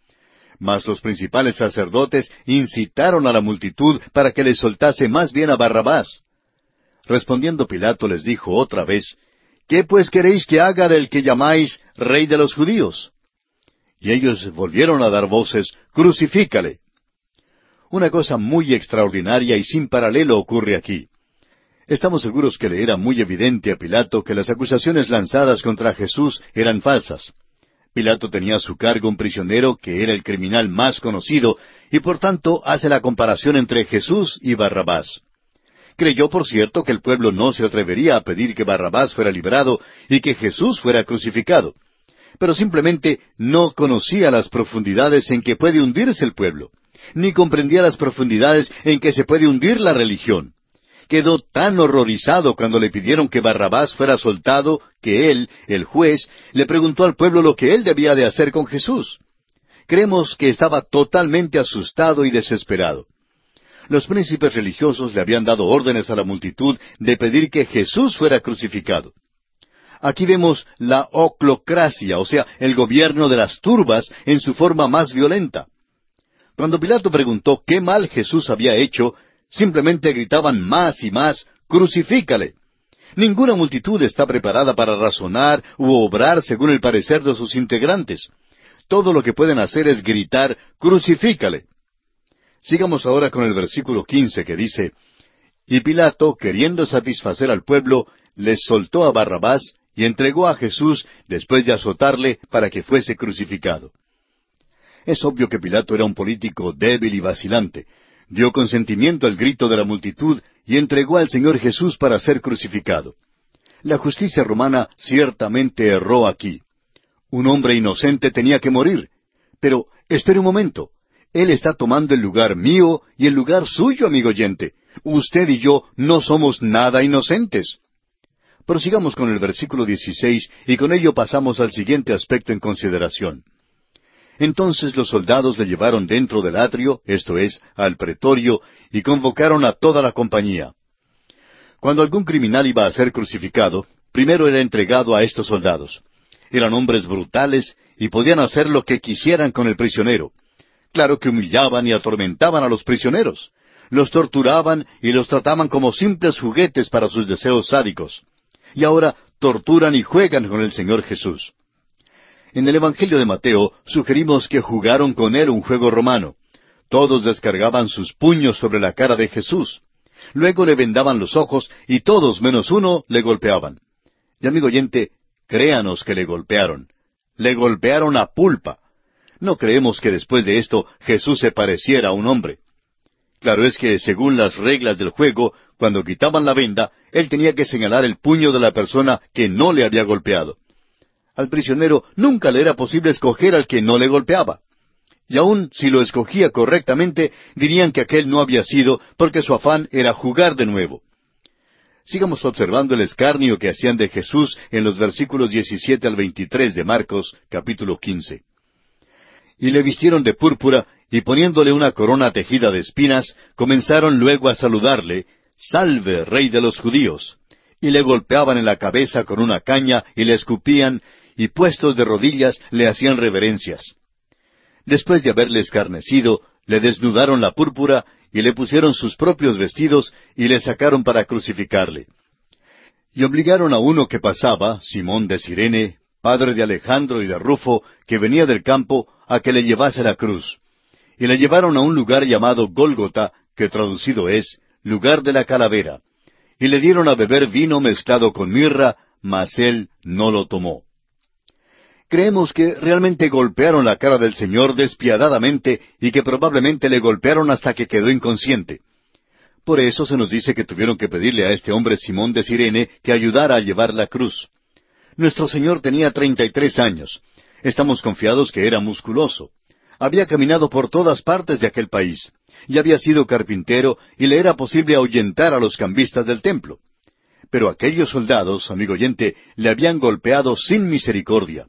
Mas los principales sacerdotes incitaron a la multitud para que le soltase más bien a Barrabás. Respondiendo Pilato les dijo otra vez, ¿Qué pues queréis que haga del que llamáis rey de los judíos? Y ellos volvieron a dar voces, Crucifícale. Una cosa muy extraordinaria y sin paralelo ocurre aquí. Estamos seguros que le era muy evidente a Pilato que las acusaciones lanzadas contra Jesús eran falsas. Pilato tenía a su cargo un prisionero que era el criminal más conocido y por tanto hace la comparación entre Jesús y Barrabás. Creyó, por cierto, que el pueblo no se atrevería a pedir que Barrabás fuera liberado y que Jesús fuera crucificado, pero simplemente no conocía las profundidades en que puede hundirse el pueblo, ni comprendía las profundidades en que se puede hundir la religión quedó tan horrorizado cuando le pidieron que Barrabás fuera soltado que él, el juez, le preguntó al pueblo lo que él debía de hacer con Jesús. Creemos que estaba totalmente asustado y desesperado. Los príncipes religiosos le habían dado órdenes a la multitud de pedir que Jesús fuera crucificado. Aquí vemos la oclocracia, o sea, el gobierno de las turbas en su forma más violenta. Cuando Pilato preguntó qué mal Jesús había hecho, simplemente gritaban más y más, crucifícale. Ninguna multitud está preparada para razonar u obrar según el parecer de sus integrantes. Todo lo que pueden hacer es gritar, crucifícale. Sigamos ahora con el versículo quince que dice, Y Pilato, queriendo satisfacer al pueblo, les soltó a Barrabás y entregó a Jesús después de azotarle para que fuese crucificado. Es obvio que Pilato era un político débil y vacilante, dio consentimiento al grito de la multitud y entregó al Señor Jesús para ser crucificado. La justicia romana ciertamente erró aquí. Un hombre inocente tenía que morir. Pero, espere un momento. Él está tomando el lugar mío y el lugar suyo, amigo oyente. Usted y yo no somos nada inocentes. Prosigamos con el versículo 16 y con ello pasamos al siguiente aspecto en consideración. Entonces los soldados le llevaron dentro del atrio, esto es, al pretorio, y convocaron a toda la compañía. Cuando algún criminal iba a ser crucificado, primero era entregado a estos soldados. Eran hombres brutales y podían hacer lo que quisieran con el prisionero. Claro que humillaban y atormentaban a los prisioneros. Los torturaban y los trataban como simples juguetes para sus deseos sádicos. Y ahora torturan y juegan con el Señor Jesús. En el Evangelio de Mateo sugerimos que jugaron con él un juego romano. Todos descargaban sus puños sobre la cara de Jesús. Luego le vendaban los ojos y todos menos uno le golpeaban. Y amigo oyente, créanos que le golpearon. Le golpearon a pulpa. No creemos que después de esto Jesús se pareciera a un hombre. Claro es que, según las reglas del juego, cuando quitaban la venda, él tenía que señalar el puño de la persona que no le había golpeado al prisionero nunca le era posible escoger al que no le golpeaba. Y aun si lo escogía correctamente, dirían que aquel no había sido porque su afán era jugar de nuevo. Sigamos observando el escarnio que hacían de Jesús en los versículos 17 al 23 de Marcos, capítulo 15. Y le vistieron de púrpura, y poniéndole una corona tejida de espinas, comenzaron luego a saludarle, Salve, Rey de los judíos. Y le golpeaban en la cabeza con una caña, y le escupían, y puestos de rodillas le hacían reverencias. Después de haberle escarnecido, le desnudaron la púrpura y le pusieron sus propios vestidos y le sacaron para crucificarle. Y obligaron a uno que pasaba, Simón de Sirene, padre de Alejandro y de Rufo, que venía del campo, a que le llevase la cruz. Y le llevaron a un lugar llamado Gólgota, que traducido es lugar de la calavera. Y le dieron a beber vino mezclado con mirra, mas él no lo tomó. Creemos que realmente golpearon la cara del Señor despiadadamente y que probablemente le golpearon hasta que quedó inconsciente. Por eso se nos dice que tuvieron que pedirle a este hombre Simón de Sirene que ayudara a llevar la cruz. Nuestro Señor tenía treinta y tres años. Estamos confiados que era musculoso. Había caminado por todas partes de aquel país, y había sido carpintero, y le era posible ahuyentar a los cambistas del templo. Pero aquellos soldados, amigo oyente, le habían golpeado sin misericordia.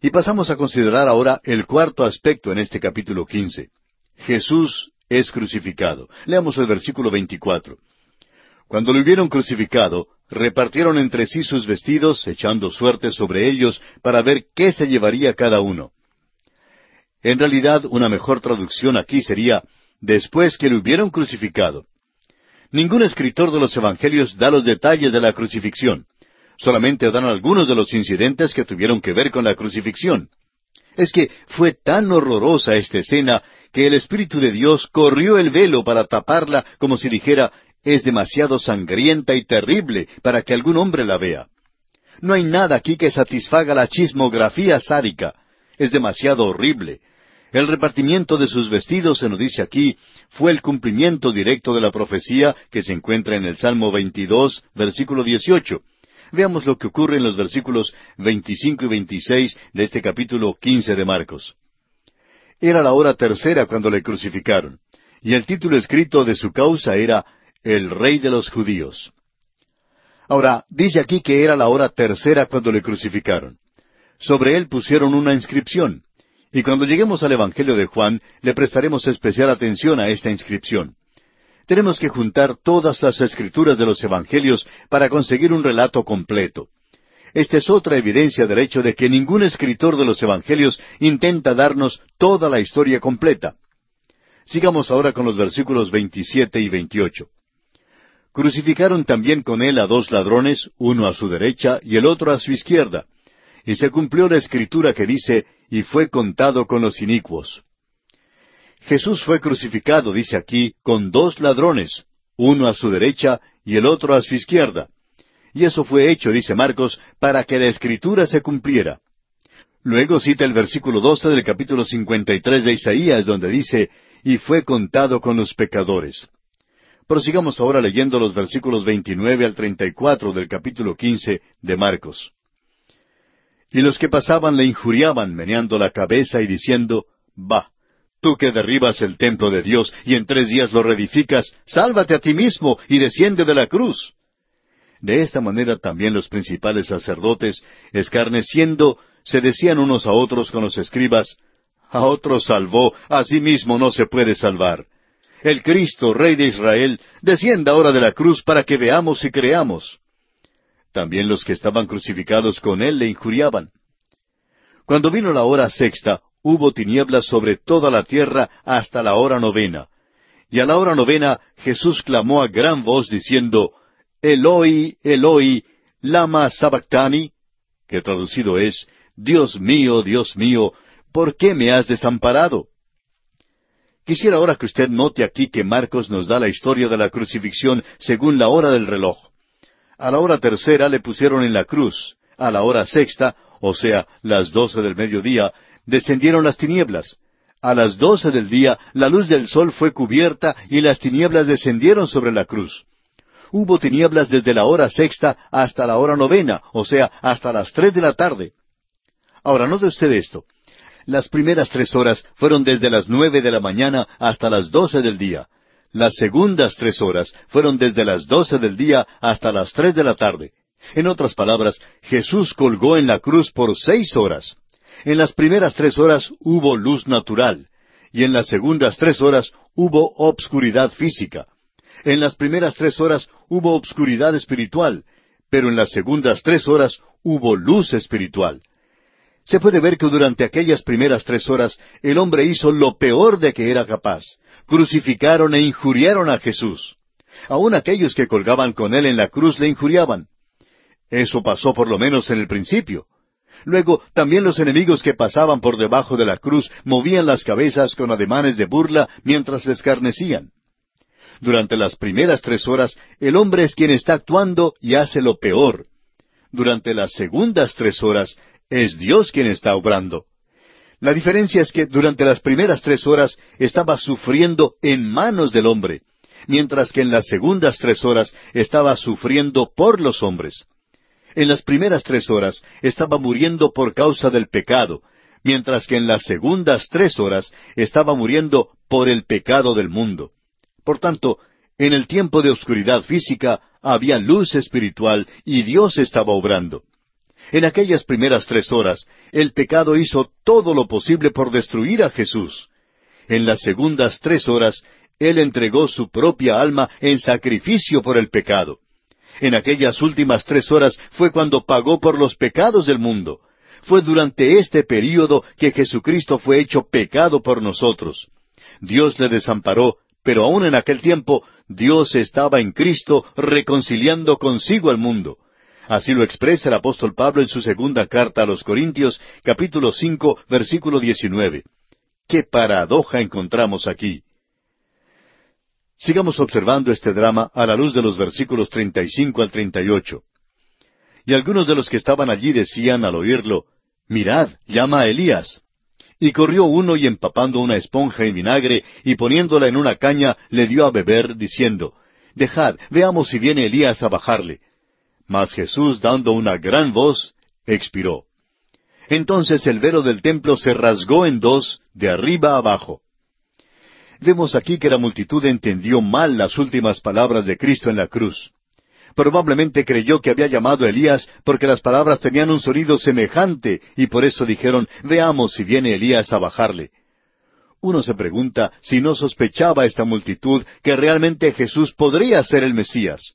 Y pasamos a considerar ahora el cuarto aspecto en este capítulo quince. Jesús es crucificado. Leamos el versículo veinticuatro. Cuando lo hubieron crucificado, repartieron entre sí sus vestidos, echando suerte sobre ellos para ver qué se llevaría cada uno. En realidad, una mejor traducción aquí sería después que lo hubieron crucificado. Ningún escritor de los Evangelios da los detalles de la crucifixión. Solamente dan algunos de los incidentes que tuvieron que ver con la crucifixión. Es que fue tan horrorosa esta escena que el Espíritu de Dios corrió el velo para taparla como si dijera es demasiado sangrienta y terrible para que algún hombre la vea. No hay nada aquí que satisfaga la chismografía sádica. Es demasiado horrible. El repartimiento de sus vestidos, se nos dice aquí, fue el cumplimiento directo de la profecía que se encuentra en el Salmo 22, versículo 18. Veamos lo que ocurre en los versículos 25 y 26 de este capítulo 15 de Marcos. Era la hora tercera cuando le crucificaron, y el título escrito de su causa era El Rey de los Judíos. Ahora, dice aquí que era la hora tercera cuando le crucificaron. Sobre él pusieron una inscripción, y cuando lleguemos al Evangelio de Juan le prestaremos especial atención a esta inscripción. Tenemos que juntar todas las escrituras de los Evangelios para conseguir un relato completo. Esta es otra evidencia del hecho de que ningún escritor de los Evangelios intenta darnos toda la historia completa. Sigamos ahora con los versículos 27 y 28. Crucificaron también con él a dos ladrones, uno a su derecha y el otro a su izquierda. Y se cumplió la escritura que dice, y fue contado con los inicuos. Jesús fue crucificado, dice aquí, con dos ladrones, uno a su derecha y el otro a su izquierda. Y eso fue hecho, dice Marcos, para que la escritura se cumpliera. Luego cita el versículo 12 del capítulo 53 de Isaías, donde dice, y fue contado con los pecadores. Prosigamos ahora leyendo los versículos 29 al 34 del capítulo 15 de Marcos. Y los que pasaban le injuriaban, meneando la cabeza y diciendo, Va». Tú que derribas el templo de Dios y en tres días lo reedificas, sálvate a ti mismo y desciende de la cruz. De esta manera también los principales sacerdotes, escarneciendo, se decían unos a otros con los escribas, A otros salvó, a sí mismo no se puede salvar. El Cristo, Rey de Israel, descienda ahora de la cruz para que veamos y creamos. También los que estaban crucificados con él le injuriaban. Cuando vino la hora sexta, hubo tinieblas sobre toda la tierra hasta la hora novena. Y a la hora novena Jesús clamó a gran voz diciendo, Eloi, Eloi, lama sabactani, que traducido es, Dios mío, Dios mío, ¿por qué me has desamparado? Quisiera ahora que usted note aquí que Marcos nos da la historia de la crucifixión según la hora del reloj. A la hora tercera le pusieron en la cruz, a la hora sexta, o sea, las doce del mediodía, descendieron las tinieblas. A las doce del día la luz del sol fue cubierta y las tinieblas descendieron sobre la cruz. Hubo tinieblas desde la hora sexta hasta la hora novena, o sea, hasta las tres de la tarde. Ahora, note usted esto. Las primeras tres horas fueron desde las nueve de la mañana hasta las doce del día. Las segundas tres horas fueron desde las doce del día hasta las tres de la tarde. En otras palabras, Jesús colgó en la cruz por seis horas. En las primeras tres horas hubo luz natural, y en las segundas tres horas hubo obscuridad física. En las primeras tres horas hubo obscuridad espiritual, pero en las segundas tres horas hubo luz espiritual. Se puede ver que durante aquellas primeras tres horas el hombre hizo lo peor de que era capaz. Crucificaron e injuriaron a Jesús. Aún aquellos que colgaban con él en la cruz le injuriaban. Eso pasó por lo menos en el principio. Luego, también los enemigos que pasaban por debajo de la cruz movían las cabezas con ademanes de burla mientras les carnecían. Durante las primeras tres horas, el hombre es quien está actuando y hace lo peor. Durante las segundas tres horas, es Dios quien está obrando. La diferencia es que durante las primeras tres horas estaba sufriendo en manos del hombre, mientras que en las segundas tres horas estaba sufriendo por los hombres. En las primeras tres horas estaba muriendo por causa del pecado, mientras que en las segundas tres horas estaba muriendo por el pecado del mundo. Por tanto, en el tiempo de oscuridad física había luz espiritual y Dios estaba obrando. En aquellas primeras tres horas, el pecado hizo todo lo posible por destruir a Jesús. En las segundas tres horas, Él entregó su propia alma en sacrificio por el pecado. En aquellas últimas tres horas fue cuando pagó por los pecados del mundo. Fue durante este período que Jesucristo fue hecho pecado por nosotros. Dios le desamparó, pero aún en aquel tiempo Dios estaba en Cristo reconciliando consigo al mundo. Así lo expresa el apóstol Pablo en su segunda carta a los Corintios, capítulo cinco, versículo 19. ¡Qué paradoja encontramos aquí! Sigamos observando este drama a la luz de los versículos 35 al 38. Y algunos de los que estaban allí decían al oírlo, Mirad, llama a Elías. Y corrió uno y empapando una esponja y vinagre y poniéndola en una caña, le dio a beber, diciendo, Dejad, veamos si viene Elías a bajarle. Mas Jesús, dando una gran voz, expiró. Entonces el velo del templo se rasgó en dos, de arriba abajo. Vemos aquí que la multitud entendió mal las últimas palabras de Cristo en la cruz. Probablemente creyó que había llamado a Elías porque las palabras tenían un sonido semejante y por eso dijeron, veamos si viene Elías a bajarle. Uno se pregunta si no sospechaba esta multitud que realmente Jesús podría ser el Mesías.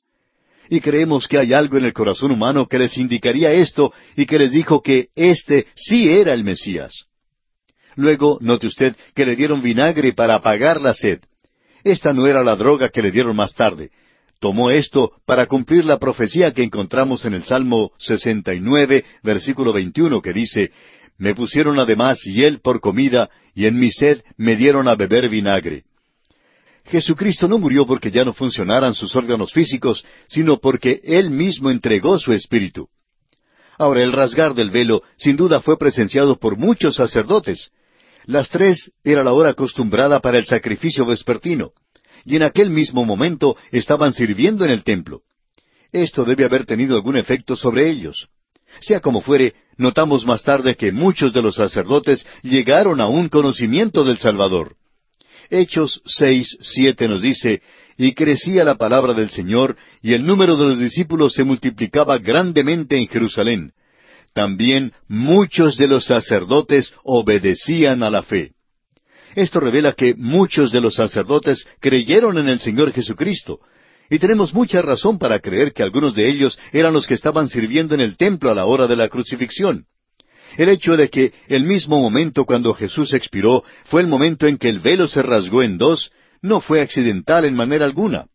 Y creemos que hay algo en el corazón humano que les indicaría esto y que les dijo que éste sí era el Mesías. Luego, note usted que le dieron vinagre para apagar la sed. Esta no era la droga que le dieron más tarde. Tomó esto para cumplir la profecía que encontramos en el Salmo 69, versículo 21, que dice, Me pusieron además hiel por comida, y en mi sed me dieron a beber vinagre. Jesucristo no murió porque ya no funcionaran sus órganos físicos, sino porque Él mismo entregó su espíritu. Ahora, el rasgar del velo sin duda fue presenciado por muchos sacerdotes. Las tres era la hora acostumbrada para el sacrificio vespertino, y en aquel mismo momento estaban sirviendo en el templo. Esto debe haber tenido algún efecto sobre ellos. Sea como fuere, notamos más tarde que muchos de los sacerdotes llegaron a un conocimiento del Salvador. Hechos seis siete nos dice, y crecía la palabra del Señor, y el número de los discípulos se multiplicaba grandemente en Jerusalén, también muchos de los sacerdotes obedecían a la fe. Esto revela que muchos de los sacerdotes creyeron en el Señor Jesucristo. Y tenemos mucha razón para creer que algunos de ellos eran los que estaban sirviendo en el templo a la hora de la crucifixión. El hecho de que el mismo momento cuando Jesús expiró fue el momento en que el velo se rasgó en dos, no fue accidental en manera alguna.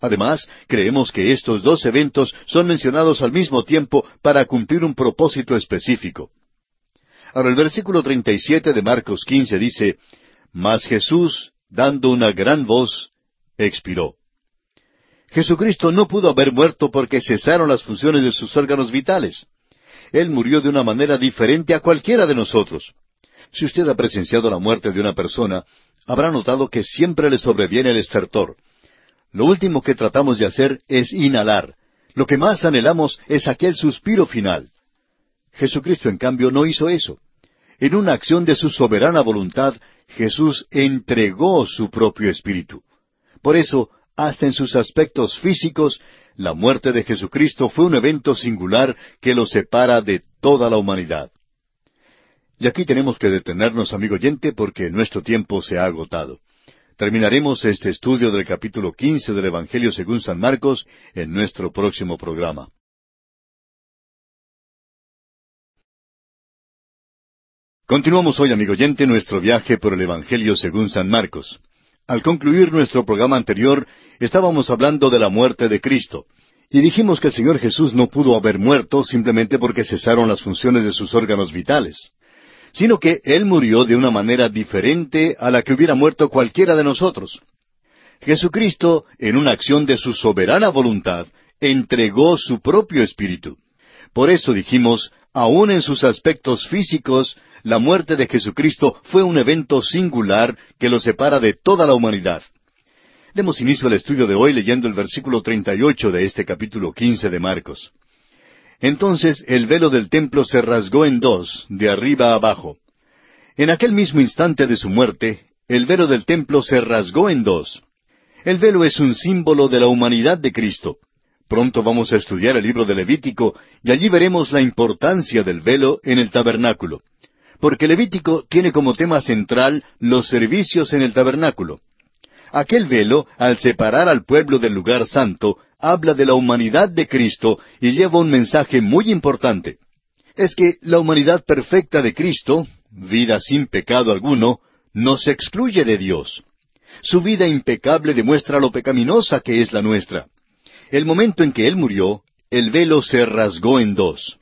Además, creemos que estos dos eventos son mencionados al mismo tiempo para cumplir un propósito específico. Ahora el versículo 37 de Marcos 15 dice, Mas Jesús, dando una gran voz, expiró. Jesucristo no pudo haber muerto porque cesaron las funciones de sus órganos vitales. Él murió de una manera diferente a cualquiera de nosotros. Si usted ha presenciado la muerte de una persona, habrá notado que siempre le sobreviene el estertor. Lo último que tratamos de hacer es inhalar. Lo que más anhelamos es aquel suspiro final. Jesucristo, en cambio, no hizo eso. En una acción de su soberana voluntad, Jesús entregó su propio espíritu. Por eso, hasta en sus aspectos físicos, la muerte de Jesucristo fue un evento singular que lo separa de toda la humanidad. Y aquí tenemos que detenernos, amigo oyente, porque nuestro tiempo se ha agotado. Terminaremos este estudio del capítulo 15 del Evangelio según San Marcos en nuestro próximo programa. Continuamos hoy, amigo oyente, nuestro viaje por el Evangelio según San Marcos. Al concluir nuestro programa anterior, estábamos hablando de la muerte de Cristo, y dijimos que el Señor Jesús no pudo haber muerto simplemente porque cesaron las funciones de sus órganos vitales sino que Él murió de una manera diferente a la que hubiera muerto cualquiera de nosotros. Jesucristo, en una acción de su soberana voluntad, entregó su propio espíritu. Por eso dijimos, aun en sus aspectos físicos, la muerte de Jesucristo fue un evento singular que lo separa de toda la humanidad. Demos inicio al estudio de hoy leyendo el versículo 38 de este capítulo 15 de Marcos. Entonces el velo del templo se rasgó en dos, de arriba abajo. En aquel mismo instante de su muerte, el velo del templo se rasgó en dos. El velo es un símbolo de la humanidad de Cristo. Pronto vamos a estudiar el libro de Levítico y allí veremos la importancia del velo en el tabernáculo. Porque Levítico tiene como tema central los servicios en el tabernáculo. Aquel velo, al separar al pueblo del lugar santo, habla de la humanidad de Cristo y lleva un mensaje muy importante. Es que la humanidad perfecta de Cristo, vida sin pecado alguno, nos excluye de Dios. Su vida impecable demuestra lo pecaminosa que es la nuestra. El momento en que Él murió, el velo se rasgó en dos.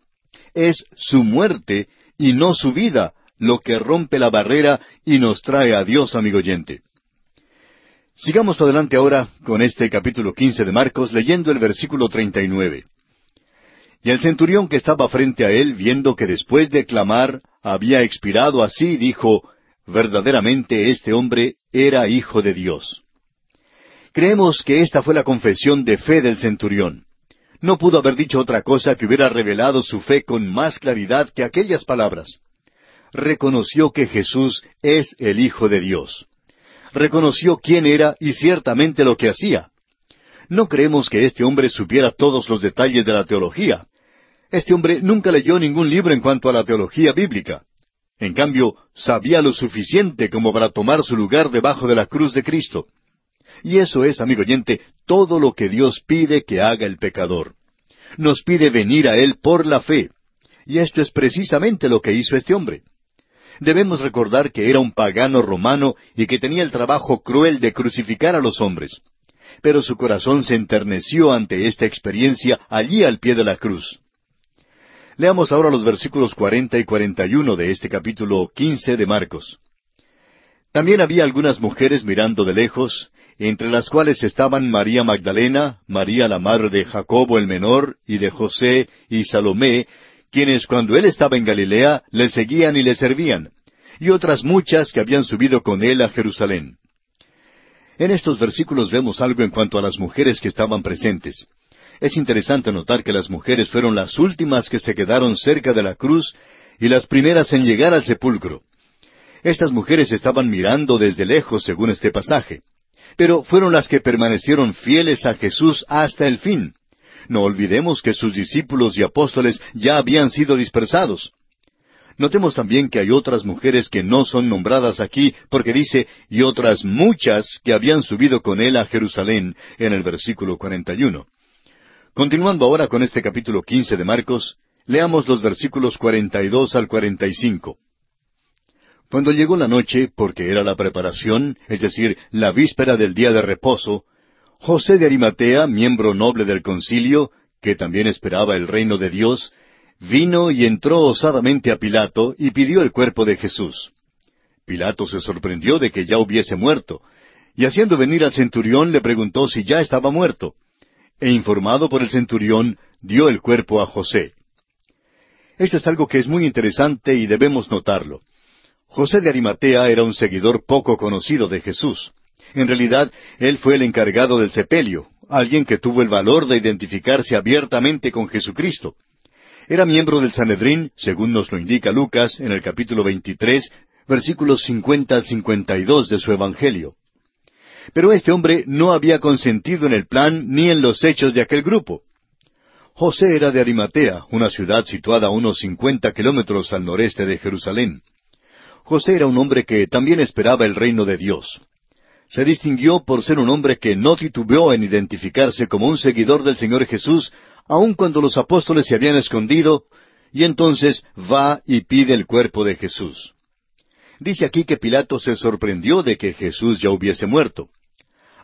Es su muerte y no su vida lo que rompe la barrera y nos trae a Dios, amigo oyente. Sigamos adelante ahora con este capítulo quince de Marcos, leyendo el versículo treinta y nueve. Y el centurión que estaba frente a él, viendo que después de clamar había expirado así, dijo, verdaderamente este hombre era hijo de Dios. Creemos que esta fue la confesión de fe del centurión. No pudo haber dicho otra cosa que hubiera revelado su fe con más claridad que aquellas palabras. Reconoció que Jesús es el Hijo de Dios reconoció quién era y ciertamente lo que hacía. No creemos que este hombre supiera todos los detalles de la teología. Este hombre nunca leyó ningún libro en cuanto a la teología bíblica. En cambio, sabía lo suficiente como para tomar su lugar debajo de la cruz de Cristo. Y eso es, amigo oyente, todo lo que Dios pide que haga el pecador. Nos pide venir a Él por la fe. Y esto es precisamente lo que hizo este hombre debemos recordar que era un pagano romano y que tenía el trabajo cruel de crucificar a los hombres. Pero su corazón se enterneció ante esta experiencia allí al pie de la cruz. Leamos ahora los versículos 40 y 41 de este capítulo 15 de Marcos. También había algunas mujeres mirando de lejos, entre las cuales estaban María Magdalena, María la madre de Jacobo el menor, y de José, y Salomé, quienes cuando él estaba en Galilea le seguían y le servían, y otras muchas que habían subido con él a Jerusalén. En estos versículos vemos algo en cuanto a las mujeres que estaban presentes. Es interesante notar que las mujeres fueron las últimas que se quedaron cerca de la cruz y las primeras en llegar al sepulcro. Estas mujeres estaban mirando desde lejos, según este pasaje, pero fueron las que permanecieron fieles a Jesús hasta el fin. No olvidemos que sus discípulos y apóstoles ya habían sido dispersados. Notemos también que hay otras mujeres que no son nombradas aquí, porque dice, y otras muchas que habían subido con él a Jerusalén, en el versículo 41. Continuando ahora con este capítulo 15 de Marcos, leamos los versículos 42 al 45. Cuando llegó la noche, porque era la preparación, es decir, la víspera del día de reposo, José de Arimatea, miembro noble del concilio, que también esperaba el reino de Dios, vino y entró osadamente a Pilato y pidió el cuerpo de Jesús. Pilato se sorprendió de que ya hubiese muerto, y haciendo venir al centurión le preguntó si ya estaba muerto, e informado por el centurión, dio el cuerpo a José. Esto es algo que es muy interesante y debemos notarlo. José de Arimatea era un seguidor poco conocido de Jesús. En realidad, él fue el encargado del sepelio, alguien que tuvo el valor de identificarse abiertamente con Jesucristo. Era miembro del Sanedrín, según nos lo indica Lucas en el capítulo 23, versículos 50 al 52 de su Evangelio. Pero este hombre no había consentido en el plan ni en los hechos de aquel grupo. José era de Arimatea, una ciudad situada a unos cincuenta kilómetros al noreste de Jerusalén. José era un hombre que también esperaba el reino de Dios se distinguió por ser un hombre que no titubeó en identificarse como un seguidor del Señor Jesús, aun cuando los apóstoles se habían escondido, y entonces va y pide el cuerpo de Jesús. Dice aquí que Pilato se sorprendió de que Jesús ya hubiese muerto.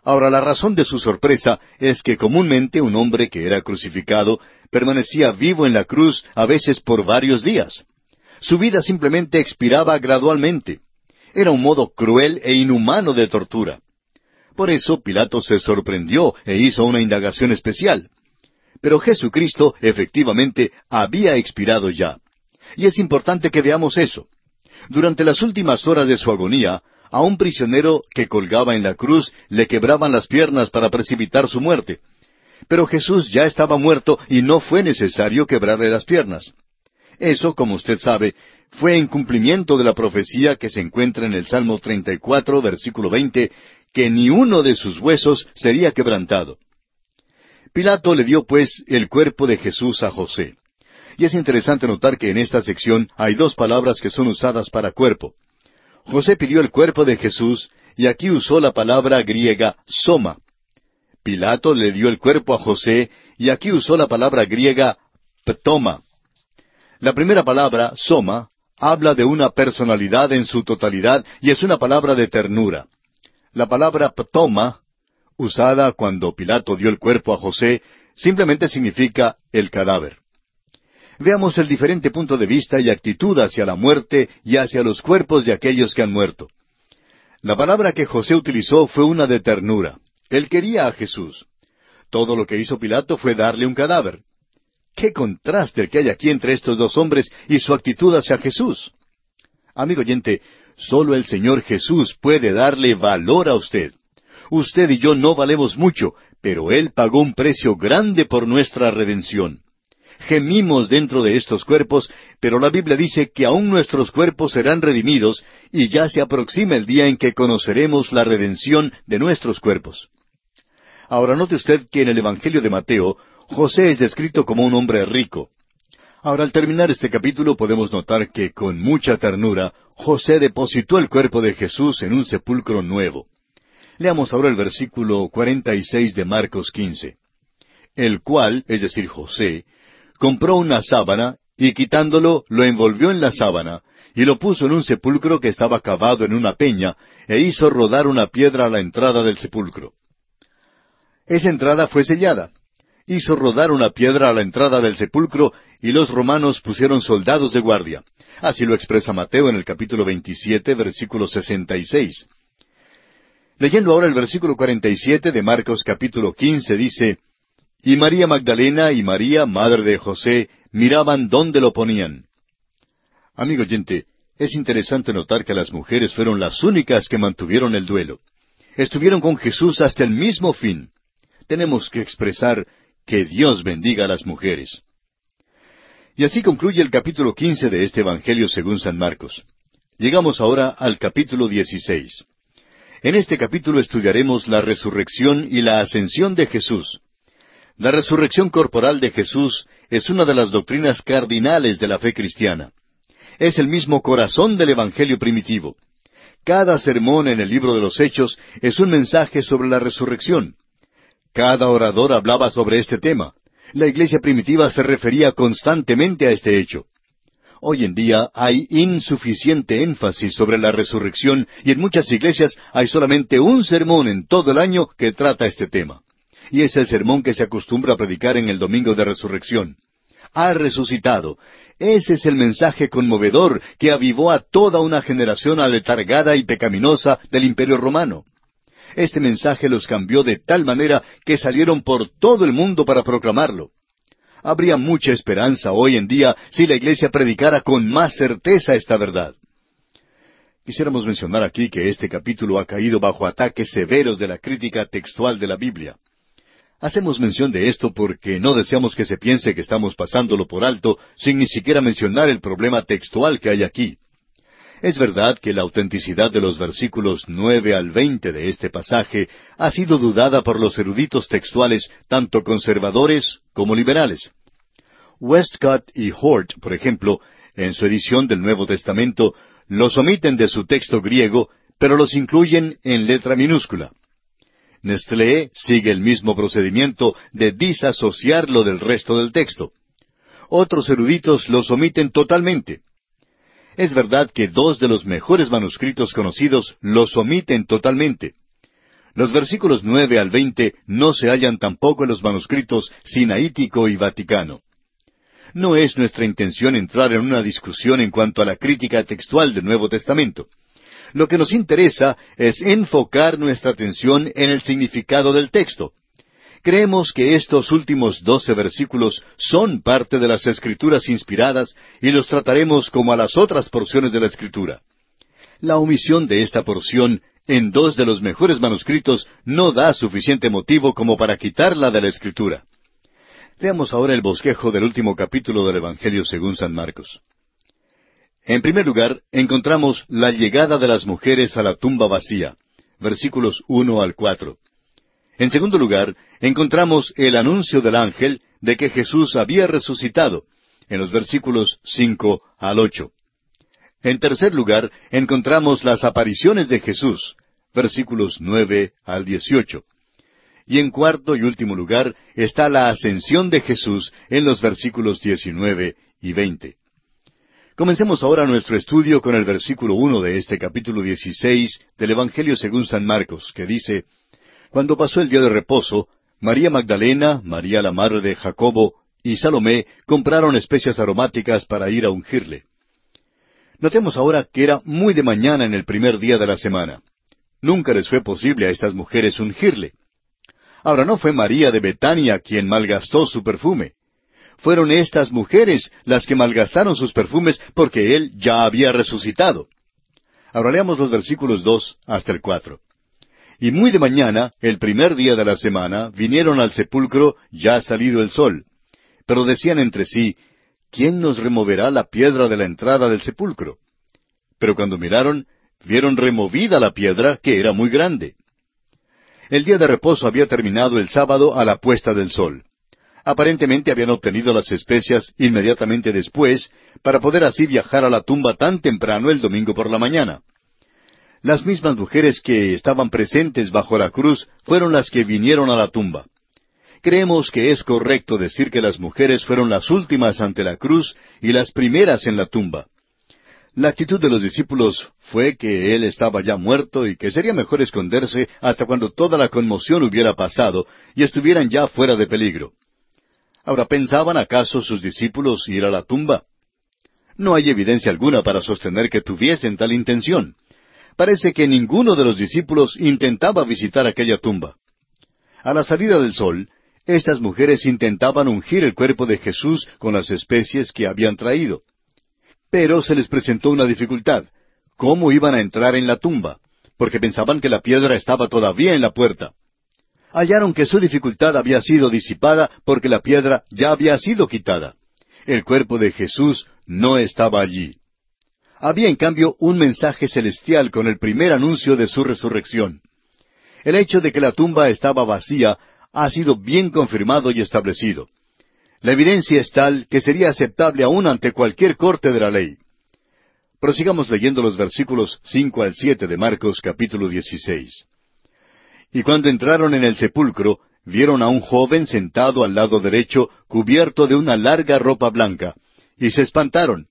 Ahora, la razón de su sorpresa es que comúnmente un hombre que era crucificado permanecía vivo en la cruz a veces por varios días. Su vida simplemente expiraba gradualmente. Era un modo cruel e inhumano de tortura. Por eso Pilato se sorprendió e hizo una indagación especial. Pero Jesucristo efectivamente había expirado ya. Y es importante que veamos eso. Durante las últimas horas de su agonía, a un prisionero que colgaba en la cruz le quebraban las piernas para precipitar su muerte. Pero Jesús ya estaba muerto y no fue necesario quebrarle las piernas. Eso, como usted sabe, fue en cumplimiento de la profecía que se encuentra en el Salmo 34, versículo 20, que ni uno de sus huesos sería quebrantado. Pilato le dio pues el cuerpo de Jesús a José. Y es interesante notar que en esta sección hay dos palabras que son usadas para cuerpo. José pidió el cuerpo de Jesús y aquí usó la palabra griega soma. Pilato le dio el cuerpo a José y aquí usó la palabra griega ptoma. La primera palabra, soma, habla de una personalidad en su totalidad y es una palabra de ternura. La palabra ptoma, usada cuando Pilato dio el cuerpo a José, simplemente significa el cadáver. Veamos el diferente punto de vista y actitud hacia la muerte y hacia los cuerpos de aquellos que han muerto. La palabra que José utilizó fue una de ternura. Él quería a Jesús. Todo lo que hizo Pilato fue darle un cadáver. Qué contraste que hay aquí entre estos dos hombres y su actitud hacia Jesús. Amigo oyente, solo el Señor Jesús puede darle valor a usted. Usted y yo no valemos mucho, pero Él pagó un precio grande por nuestra redención. Gemimos dentro de estos cuerpos, pero la Biblia dice que aún nuestros cuerpos serán redimidos y ya se aproxima el día en que conoceremos la redención de nuestros cuerpos. Ahora note usted que en el Evangelio de Mateo José es descrito como un hombre rico. Ahora, al terminar este capítulo podemos notar que con mucha ternura José depositó el cuerpo de Jesús en un sepulcro nuevo. Leamos ahora el versículo 46 de Marcos 15. El cual, es decir, José, compró una sábana y quitándolo lo envolvió en la sábana y lo puso en un sepulcro que estaba cavado en una peña e hizo rodar una piedra a la entrada del sepulcro. Esa entrada fue sellada hizo rodar una piedra a la entrada del sepulcro y los romanos pusieron soldados de guardia. Así lo expresa Mateo en el capítulo 27, versículo 66. Leyendo ahora el versículo 47 de Marcos capítulo 15 dice, Y María Magdalena y María, madre de José, miraban dónde lo ponían. Amigo oyente, es interesante notar que las mujeres fueron las únicas que mantuvieron el duelo. Estuvieron con Jesús hasta el mismo fin. Tenemos que expresar que Dios bendiga a las mujeres. Y así concluye el capítulo 15 de este Evangelio según San Marcos. Llegamos ahora al capítulo 16. En este capítulo estudiaremos la resurrección y la ascensión de Jesús. La resurrección corporal de Jesús es una de las doctrinas cardinales de la fe cristiana. Es el mismo corazón del Evangelio primitivo. Cada sermón en el libro de los Hechos es un mensaje sobre la resurrección. Cada orador hablaba sobre este tema. La iglesia primitiva se refería constantemente a este hecho. Hoy en día hay insuficiente énfasis sobre la resurrección y en muchas iglesias hay solamente un sermón en todo el año que trata este tema. Y es el sermón que se acostumbra a predicar en el Domingo de Resurrección. Ha resucitado. Ese es el mensaje conmovedor que avivó a toda una generación aletargada y pecaminosa del Imperio Romano este mensaje los cambió de tal manera que salieron por todo el mundo para proclamarlo. Habría mucha esperanza hoy en día si la iglesia predicara con más certeza esta verdad. Quisiéramos mencionar aquí que este capítulo ha caído bajo ataques severos de la crítica textual de la Biblia. Hacemos mención de esto porque no deseamos que se piense que estamos pasándolo por alto sin ni siquiera mencionar el problema textual que hay aquí. Es verdad que la autenticidad de los versículos nueve al veinte de este pasaje ha sido dudada por los eruditos textuales tanto conservadores como liberales. Westcott y Hort, por ejemplo, en su edición del Nuevo Testamento, los omiten de su texto griego, pero los incluyen en letra minúscula. Nestlé sigue el mismo procedimiento de disasociarlo del resto del texto. Otros eruditos los omiten totalmente. Es verdad que dos de los mejores manuscritos conocidos los omiten totalmente. Los versículos nueve al veinte no se hallan tampoco en los manuscritos sinaítico y vaticano. No es nuestra intención entrar en una discusión en cuanto a la crítica textual del Nuevo Testamento. Lo que nos interesa es enfocar nuestra atención en el significado del texto, Creemos que estos últimos doce versículos son parte de las escrituras inspiradas y los trataremos como a las otras porciones de la escritura. La omisión de esta porción en dos de los mejores manuscritos no da suficiente motivo como para quitarla de la escritura. Veamos ahora el bosquejo del último capítulo del Evangelio según San Marcos. En primer lugar, encontramos la llegada de las mujeres a la tumba vacía, versículos uno al 4. En segundo lugar, encontramos el anuncio del ángel de que Jesús había resucitado, en los versículos cinco al ocho. En tercer lugar, encontramos las apariciones de Jesús, versículos nueve al dieciocho. Y en cuarto y último lugar está la ascensión de Jesús en los versículos diecinueve y veinte. Comencemos ahora nuestro estudio con el versículo uno de este capítulo dieciséis del Evangelio según San Marcos, que dice cuando pasó el día de reposo, María Magdalena, María la madre de Jacobo y Salomé compraron especias aromáticas para ir a ungirle. Notemos ahora que era muy de mañana en el primer día de la semana. Nunca les fue posible a estas mujeres ungirle. Ahora no fue María de Betania quien malgastó su perfume. Fueron estas mujeres las que malgastaron sus perfumes porque él ya había resucitado. Ahora leamos los versículos dos hasta el cuatro y muy de mañana, el primer día de la semana, vinieron al sepulcro ya salido el sol. Pero decían entre sí, ¿quién nos removerá la piedra de la entrada del sepulcro? Pero cuando miraron, vieron removida la piedra, que era muy grande. El día de reposo había terminado el sábado a la puesta del sol. Aparentemente habían obtenido las especias inmediatamente después, para poder así viajar a la tumba tan temprano el domingo por la mañana. Las mismas mujeres que estaban presentes bajo la cruz fueron las que vinieron a la tumba. Creemos que es correcto decir que las mujeres fueron las últimas ante la cruz y las primeras en la tumba. La actitud de los discípulos fue que él estaba ya muerto y que sería mejor esconderse hasta cuando toda la conmoción hubiera pasado y estuvieran ya fuera de peligro. Ahora, ¿pensaban acaso sus discípulos ir a la tumba? No hay evidencia alguna para sostener que tuviesen tal intención. Parece que ninguno de los discípulos intentaba visitar aquella tumba. A la salida del sol, estas mujeres intentaban ungir el cuerpo de Jesús con las especies que habían traído. Pero se les presentó una dificultad. ¿Cómo iban a entrar en la tumba? Porque pensaban que la piedra estaba todavía en la puerta. Hallaron que su dificultad había sido disipada porque la piedra ya había sido quitada. El cuerpo de Jesús no estaba allí. Había en cambio un mensaje celestial con el primer anuncio de su resurrección. El hecho de que la tumba estaba vacía ha sido bien confirmado y establecido. La evidencia es tal que sería aceptable aún ante cualquier corte de la ley. Prosigamos leyendo los versículos 5 al siete de Marcos capítulo 16. Y cuando entraron en el sepulcro, vieron a un joven sentado al lado derecho, cubierto de una larga ropa blanca, y se espantaron.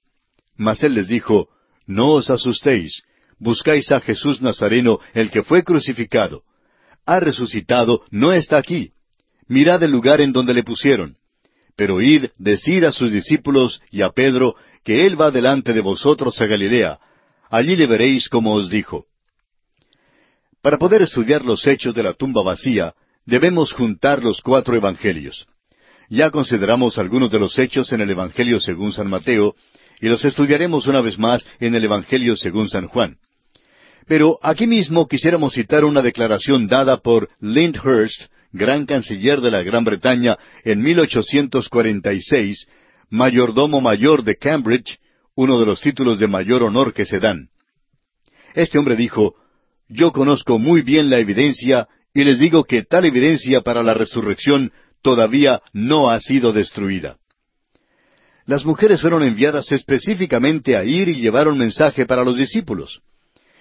Mas él les dijo, no os asustéis. Buscáis a Jesús Nazareno, el que fue crucificado. Ha resucitado, no está aquí. Mirad el lugar en donde le pusieron. Pero id, decid a sus discípulos y a Pedro que él va delante de vosotros a Galilea. Allí le veréis como os dijo. Para poder estudiar los hechos de la tumba vacía, debemos juntar los cuatro evangelios. Ya consideramos algunos de los hechos en el Evangelio según San Mateo, y los estudiaremos una vez más en el Evangelio según San Juan. Pero aquí mismo quisiéramos citar una declaración dada por Lyndhurst, gran canciller de la Gran Bretaña, en 1846, mayordomo mayor de Cambridge, uno de los títulos de mayor honor que se dan. Este hombre dijo, Yo conozco muy bien la evidencia y les digo que tal evidencia para la resurrección todavía no ha sido destruida. Las mujeres fueron enviadas específicamente a ir y llevar un mensaje para los discípulos.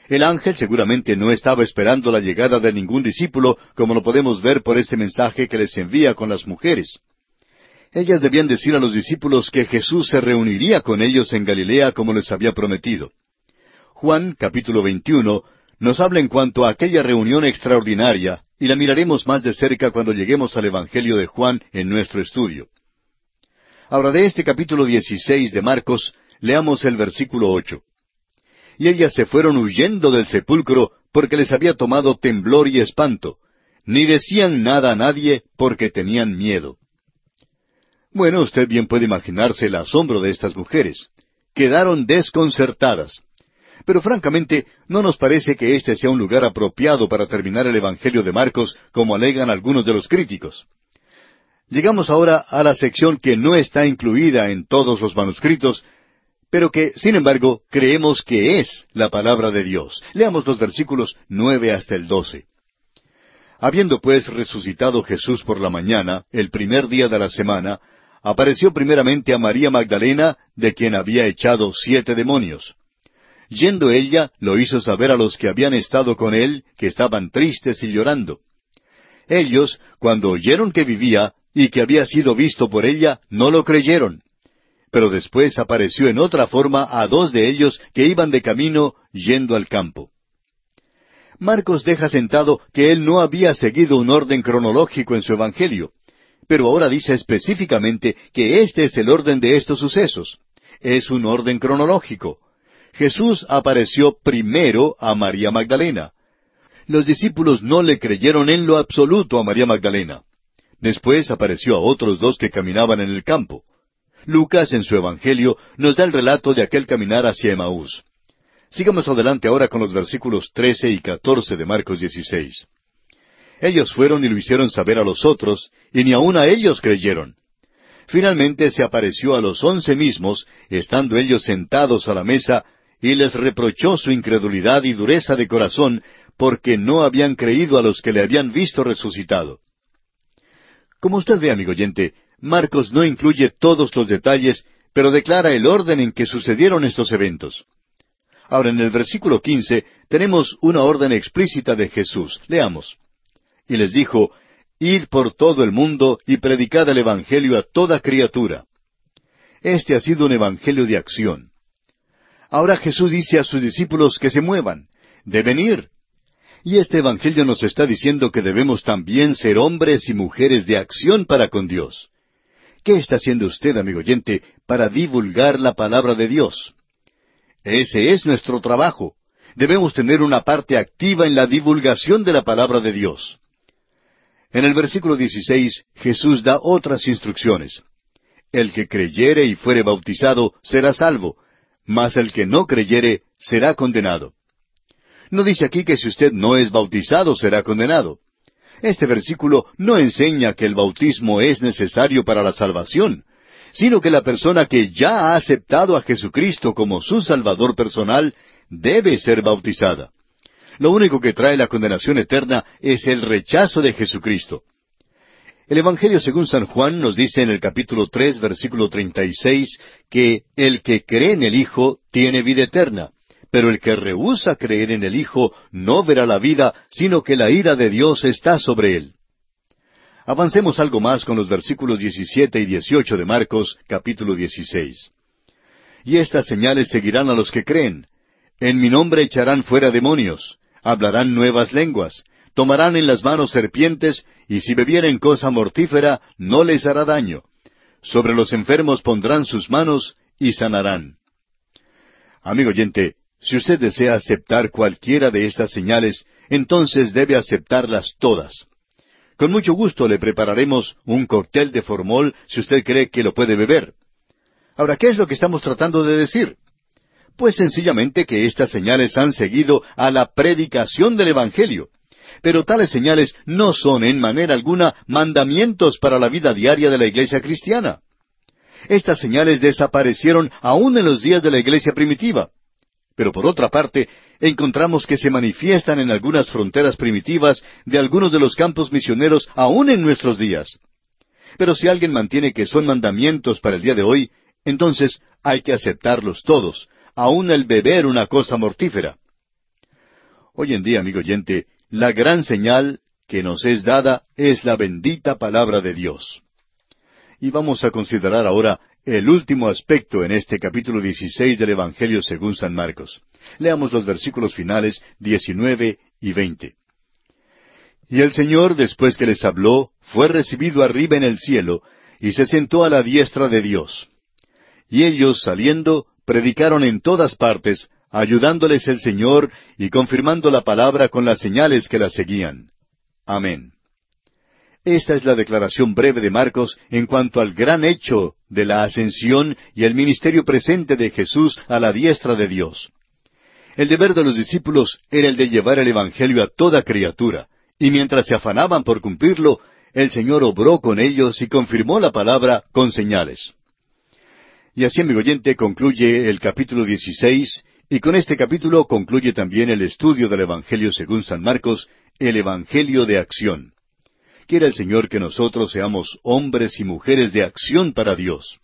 El ángel seguramente no estaba esperando la llegada de ningún discípulo, como lo podemos ver por este mensaje que les envía con las mujeres. Ellas debían decir a los discípulos que Jesús se reuniría con ellos en Galilea como les había prometido. Juan capítulo 21 nos habla en cuanto a aquella reunión extraordinaria, y la miraremos más de cerca cuando lleguemos al Evangelio de Juan en nuestro estudio. Ahora de este capítulo 16 de Marcos, leamos el versículo ocho. Y ellas se fueron huyendo del sepulcro porque les había tomado temblor y espanto, ni decían nada a nadie porque tenían miedo. Bueno, usted bien puede imaginarse el asombro de estas mujeres. Quedaron desconcertadas. Pero francamente, no nos parece que este sea un lugar apropiado para terminar el Evangelio de Marcos, como alegan algunos de los críticos. Llegamos ahora a la sección que no está incluida en todos los manuscritos, pero que, sin embargo, creemos que es la palabra de Dios. Leamos los versículos nueve hasta el doce. Habiendo pues resucitado Jesús por la mañana, el primer día de la semana, apareció primeramente a María Magdalena, de quien había echado siete demonios. Yendo ella, lo hizo saber a los que habían estado con él, que estaban tristes y llorando. Ellos, cuando oyeron que vivía, y que había sido visto por ella, no lo creyeron. Pero después apareció en otra forma a dos de ellos que iban de camino yendo al campo. Marcos deja sentado que él no había seguido un orden cronológico en su Evangelio, pero ahora dice específicamente que este es el orden de estos sucesos. Es un orden cronológico. Jesús apareció primero a María Magdalena. Los discípulos no le creyeron en lo absoluto a María Magdalena. Después apareció a otros dos que caminaban en el campo. Lucas en su Evangelio nos da el relato de aquel caminar hacia Emaús. Sigamos adelante ahora con los versículos trece y catorce de Marcos 16. Ellos fueron y lo hicieron saber a los otros, y ni aun a ellos creyeron. Finalmente se apareció a los once mismos, estando ellos sentados a la mesa, y les reprochó su incredulidad y dureza de corazón, porque no habían creído a los que le habían visto resucitado. Como usted ve, amigo oyente, Marcos no incluye todos los detalles, pero declara el orden en que sucedieron estos eventos. Ahora, en el versículo 15 tenemos una orden explícita de Jesús. Leamos. Y les dijo, Id por todo el mundo y predicad el Evangelio a toda criatura. Este ha sido un Evangelio de acción. Ahora Jesús dice a sus discípulos que se muevan, deben ir, y este Evangelio nos está diciendo que debemos también ser hombres y mujeres de acción para con Dios. ¿Qué está haciendo usted, amigo oyente, para divulgar la palabra de Dios? Ese es nuestro trabajo. Debemos tener una parte activa en la divulgación de la palabra de Dios. En el versículo 16, Jesús da otras instrucciones. El que creyere y fuere bautizado será salvo, mas el que no creyere será condenado. No dice aquí que si usted no es bautizado será condenado. Este versículo no enseña que el bautismo es necesario para la salvación, sino que la persona que ya ha aceptado a Jesucristo como su Salvador personal debe ser bautizada. Lo único que trae la condenación eterna es el rechazo de Jesucristo. El Evangelio según San Juan nos dice en el capítulo tres, versículo treinta y seis, que el que cree en el Hijo tiene vida eterna, pero el que rehúsa creer en el Hijo no verá la vida, sino que la ira de Dios está sobre él. Avancemos algo más con los versículos 17 y 18 de Marcos, capítulo 16. Y estas señales seguirán a los que creen. En mi nombre echarán fuera demonios, hablarán nuevas lenguas, tomarán en las manos serpientes, y si bebieren cosa mortífera, no les hará daño. Sobre los enfermos pondrán sus manos y sanarán. Amigo oyente, si usted desea aceptar cualquiera de estas señales, entonces debe aceptarlas todas. Con mucho gusto le prepararemos un cóctel de formol si usted cree que lo puede beber. Ahora, ¿qué es lo que estamos tratando de decir? Pues sencillamente que estas señales han seguido a la predicación del Evangelio. Pero tales señales no son en manera alguna mandamientos para la vida diaria de la iglesia cristiana. Estas señales desaparecieron aún en los días de la iglesia primitiva. Pero por otra parte, encontramos que se manifiestan en algunas fronteras primitivas de algunos de los campos misioneros aún en nuestros días. Pero si alguien mantiene que son mandamientos para el día de hoy, entonces hay que aceptarlos todos, aun el beber una cosa mortífera. Hoy en día, amigo oyente, la gran señal que nos es dada es la bendita palabra de Dios. Y vamos a considerar ahora el último aspecto en este capítulo 16 del Evangelio según San Marcos. Leamos los versículos finales 19 y 20. Y el Señor, después que les habló, fue recibido arriba en el cielo, y se sentó a la diestra de Dios. Y ellos, saliendo, predicaron en todas partes, ayudándoles el Señor y confirmando la palabra con las señales que la seguían. Amén. Esta es la declaración breve de Marcos en cuanto al gran hecho de la ascensión y el ministerio presente de Jesús a la diestra de Dios. El deber de los discípulos era el de llevar el Evangelio a toda criatura, y mientras se afanaban por cumplirlo, el Señor obró con ellos y confirmó la palabra con señales. Y así, amigo oyente, concluye el capítulo 16, y con este capítulo concluye también el estudio del Evangelio según San Marcos, el Evangelio de Acción quiera el Señor que nosotros seamos hombres y mujeres de acción para Dios.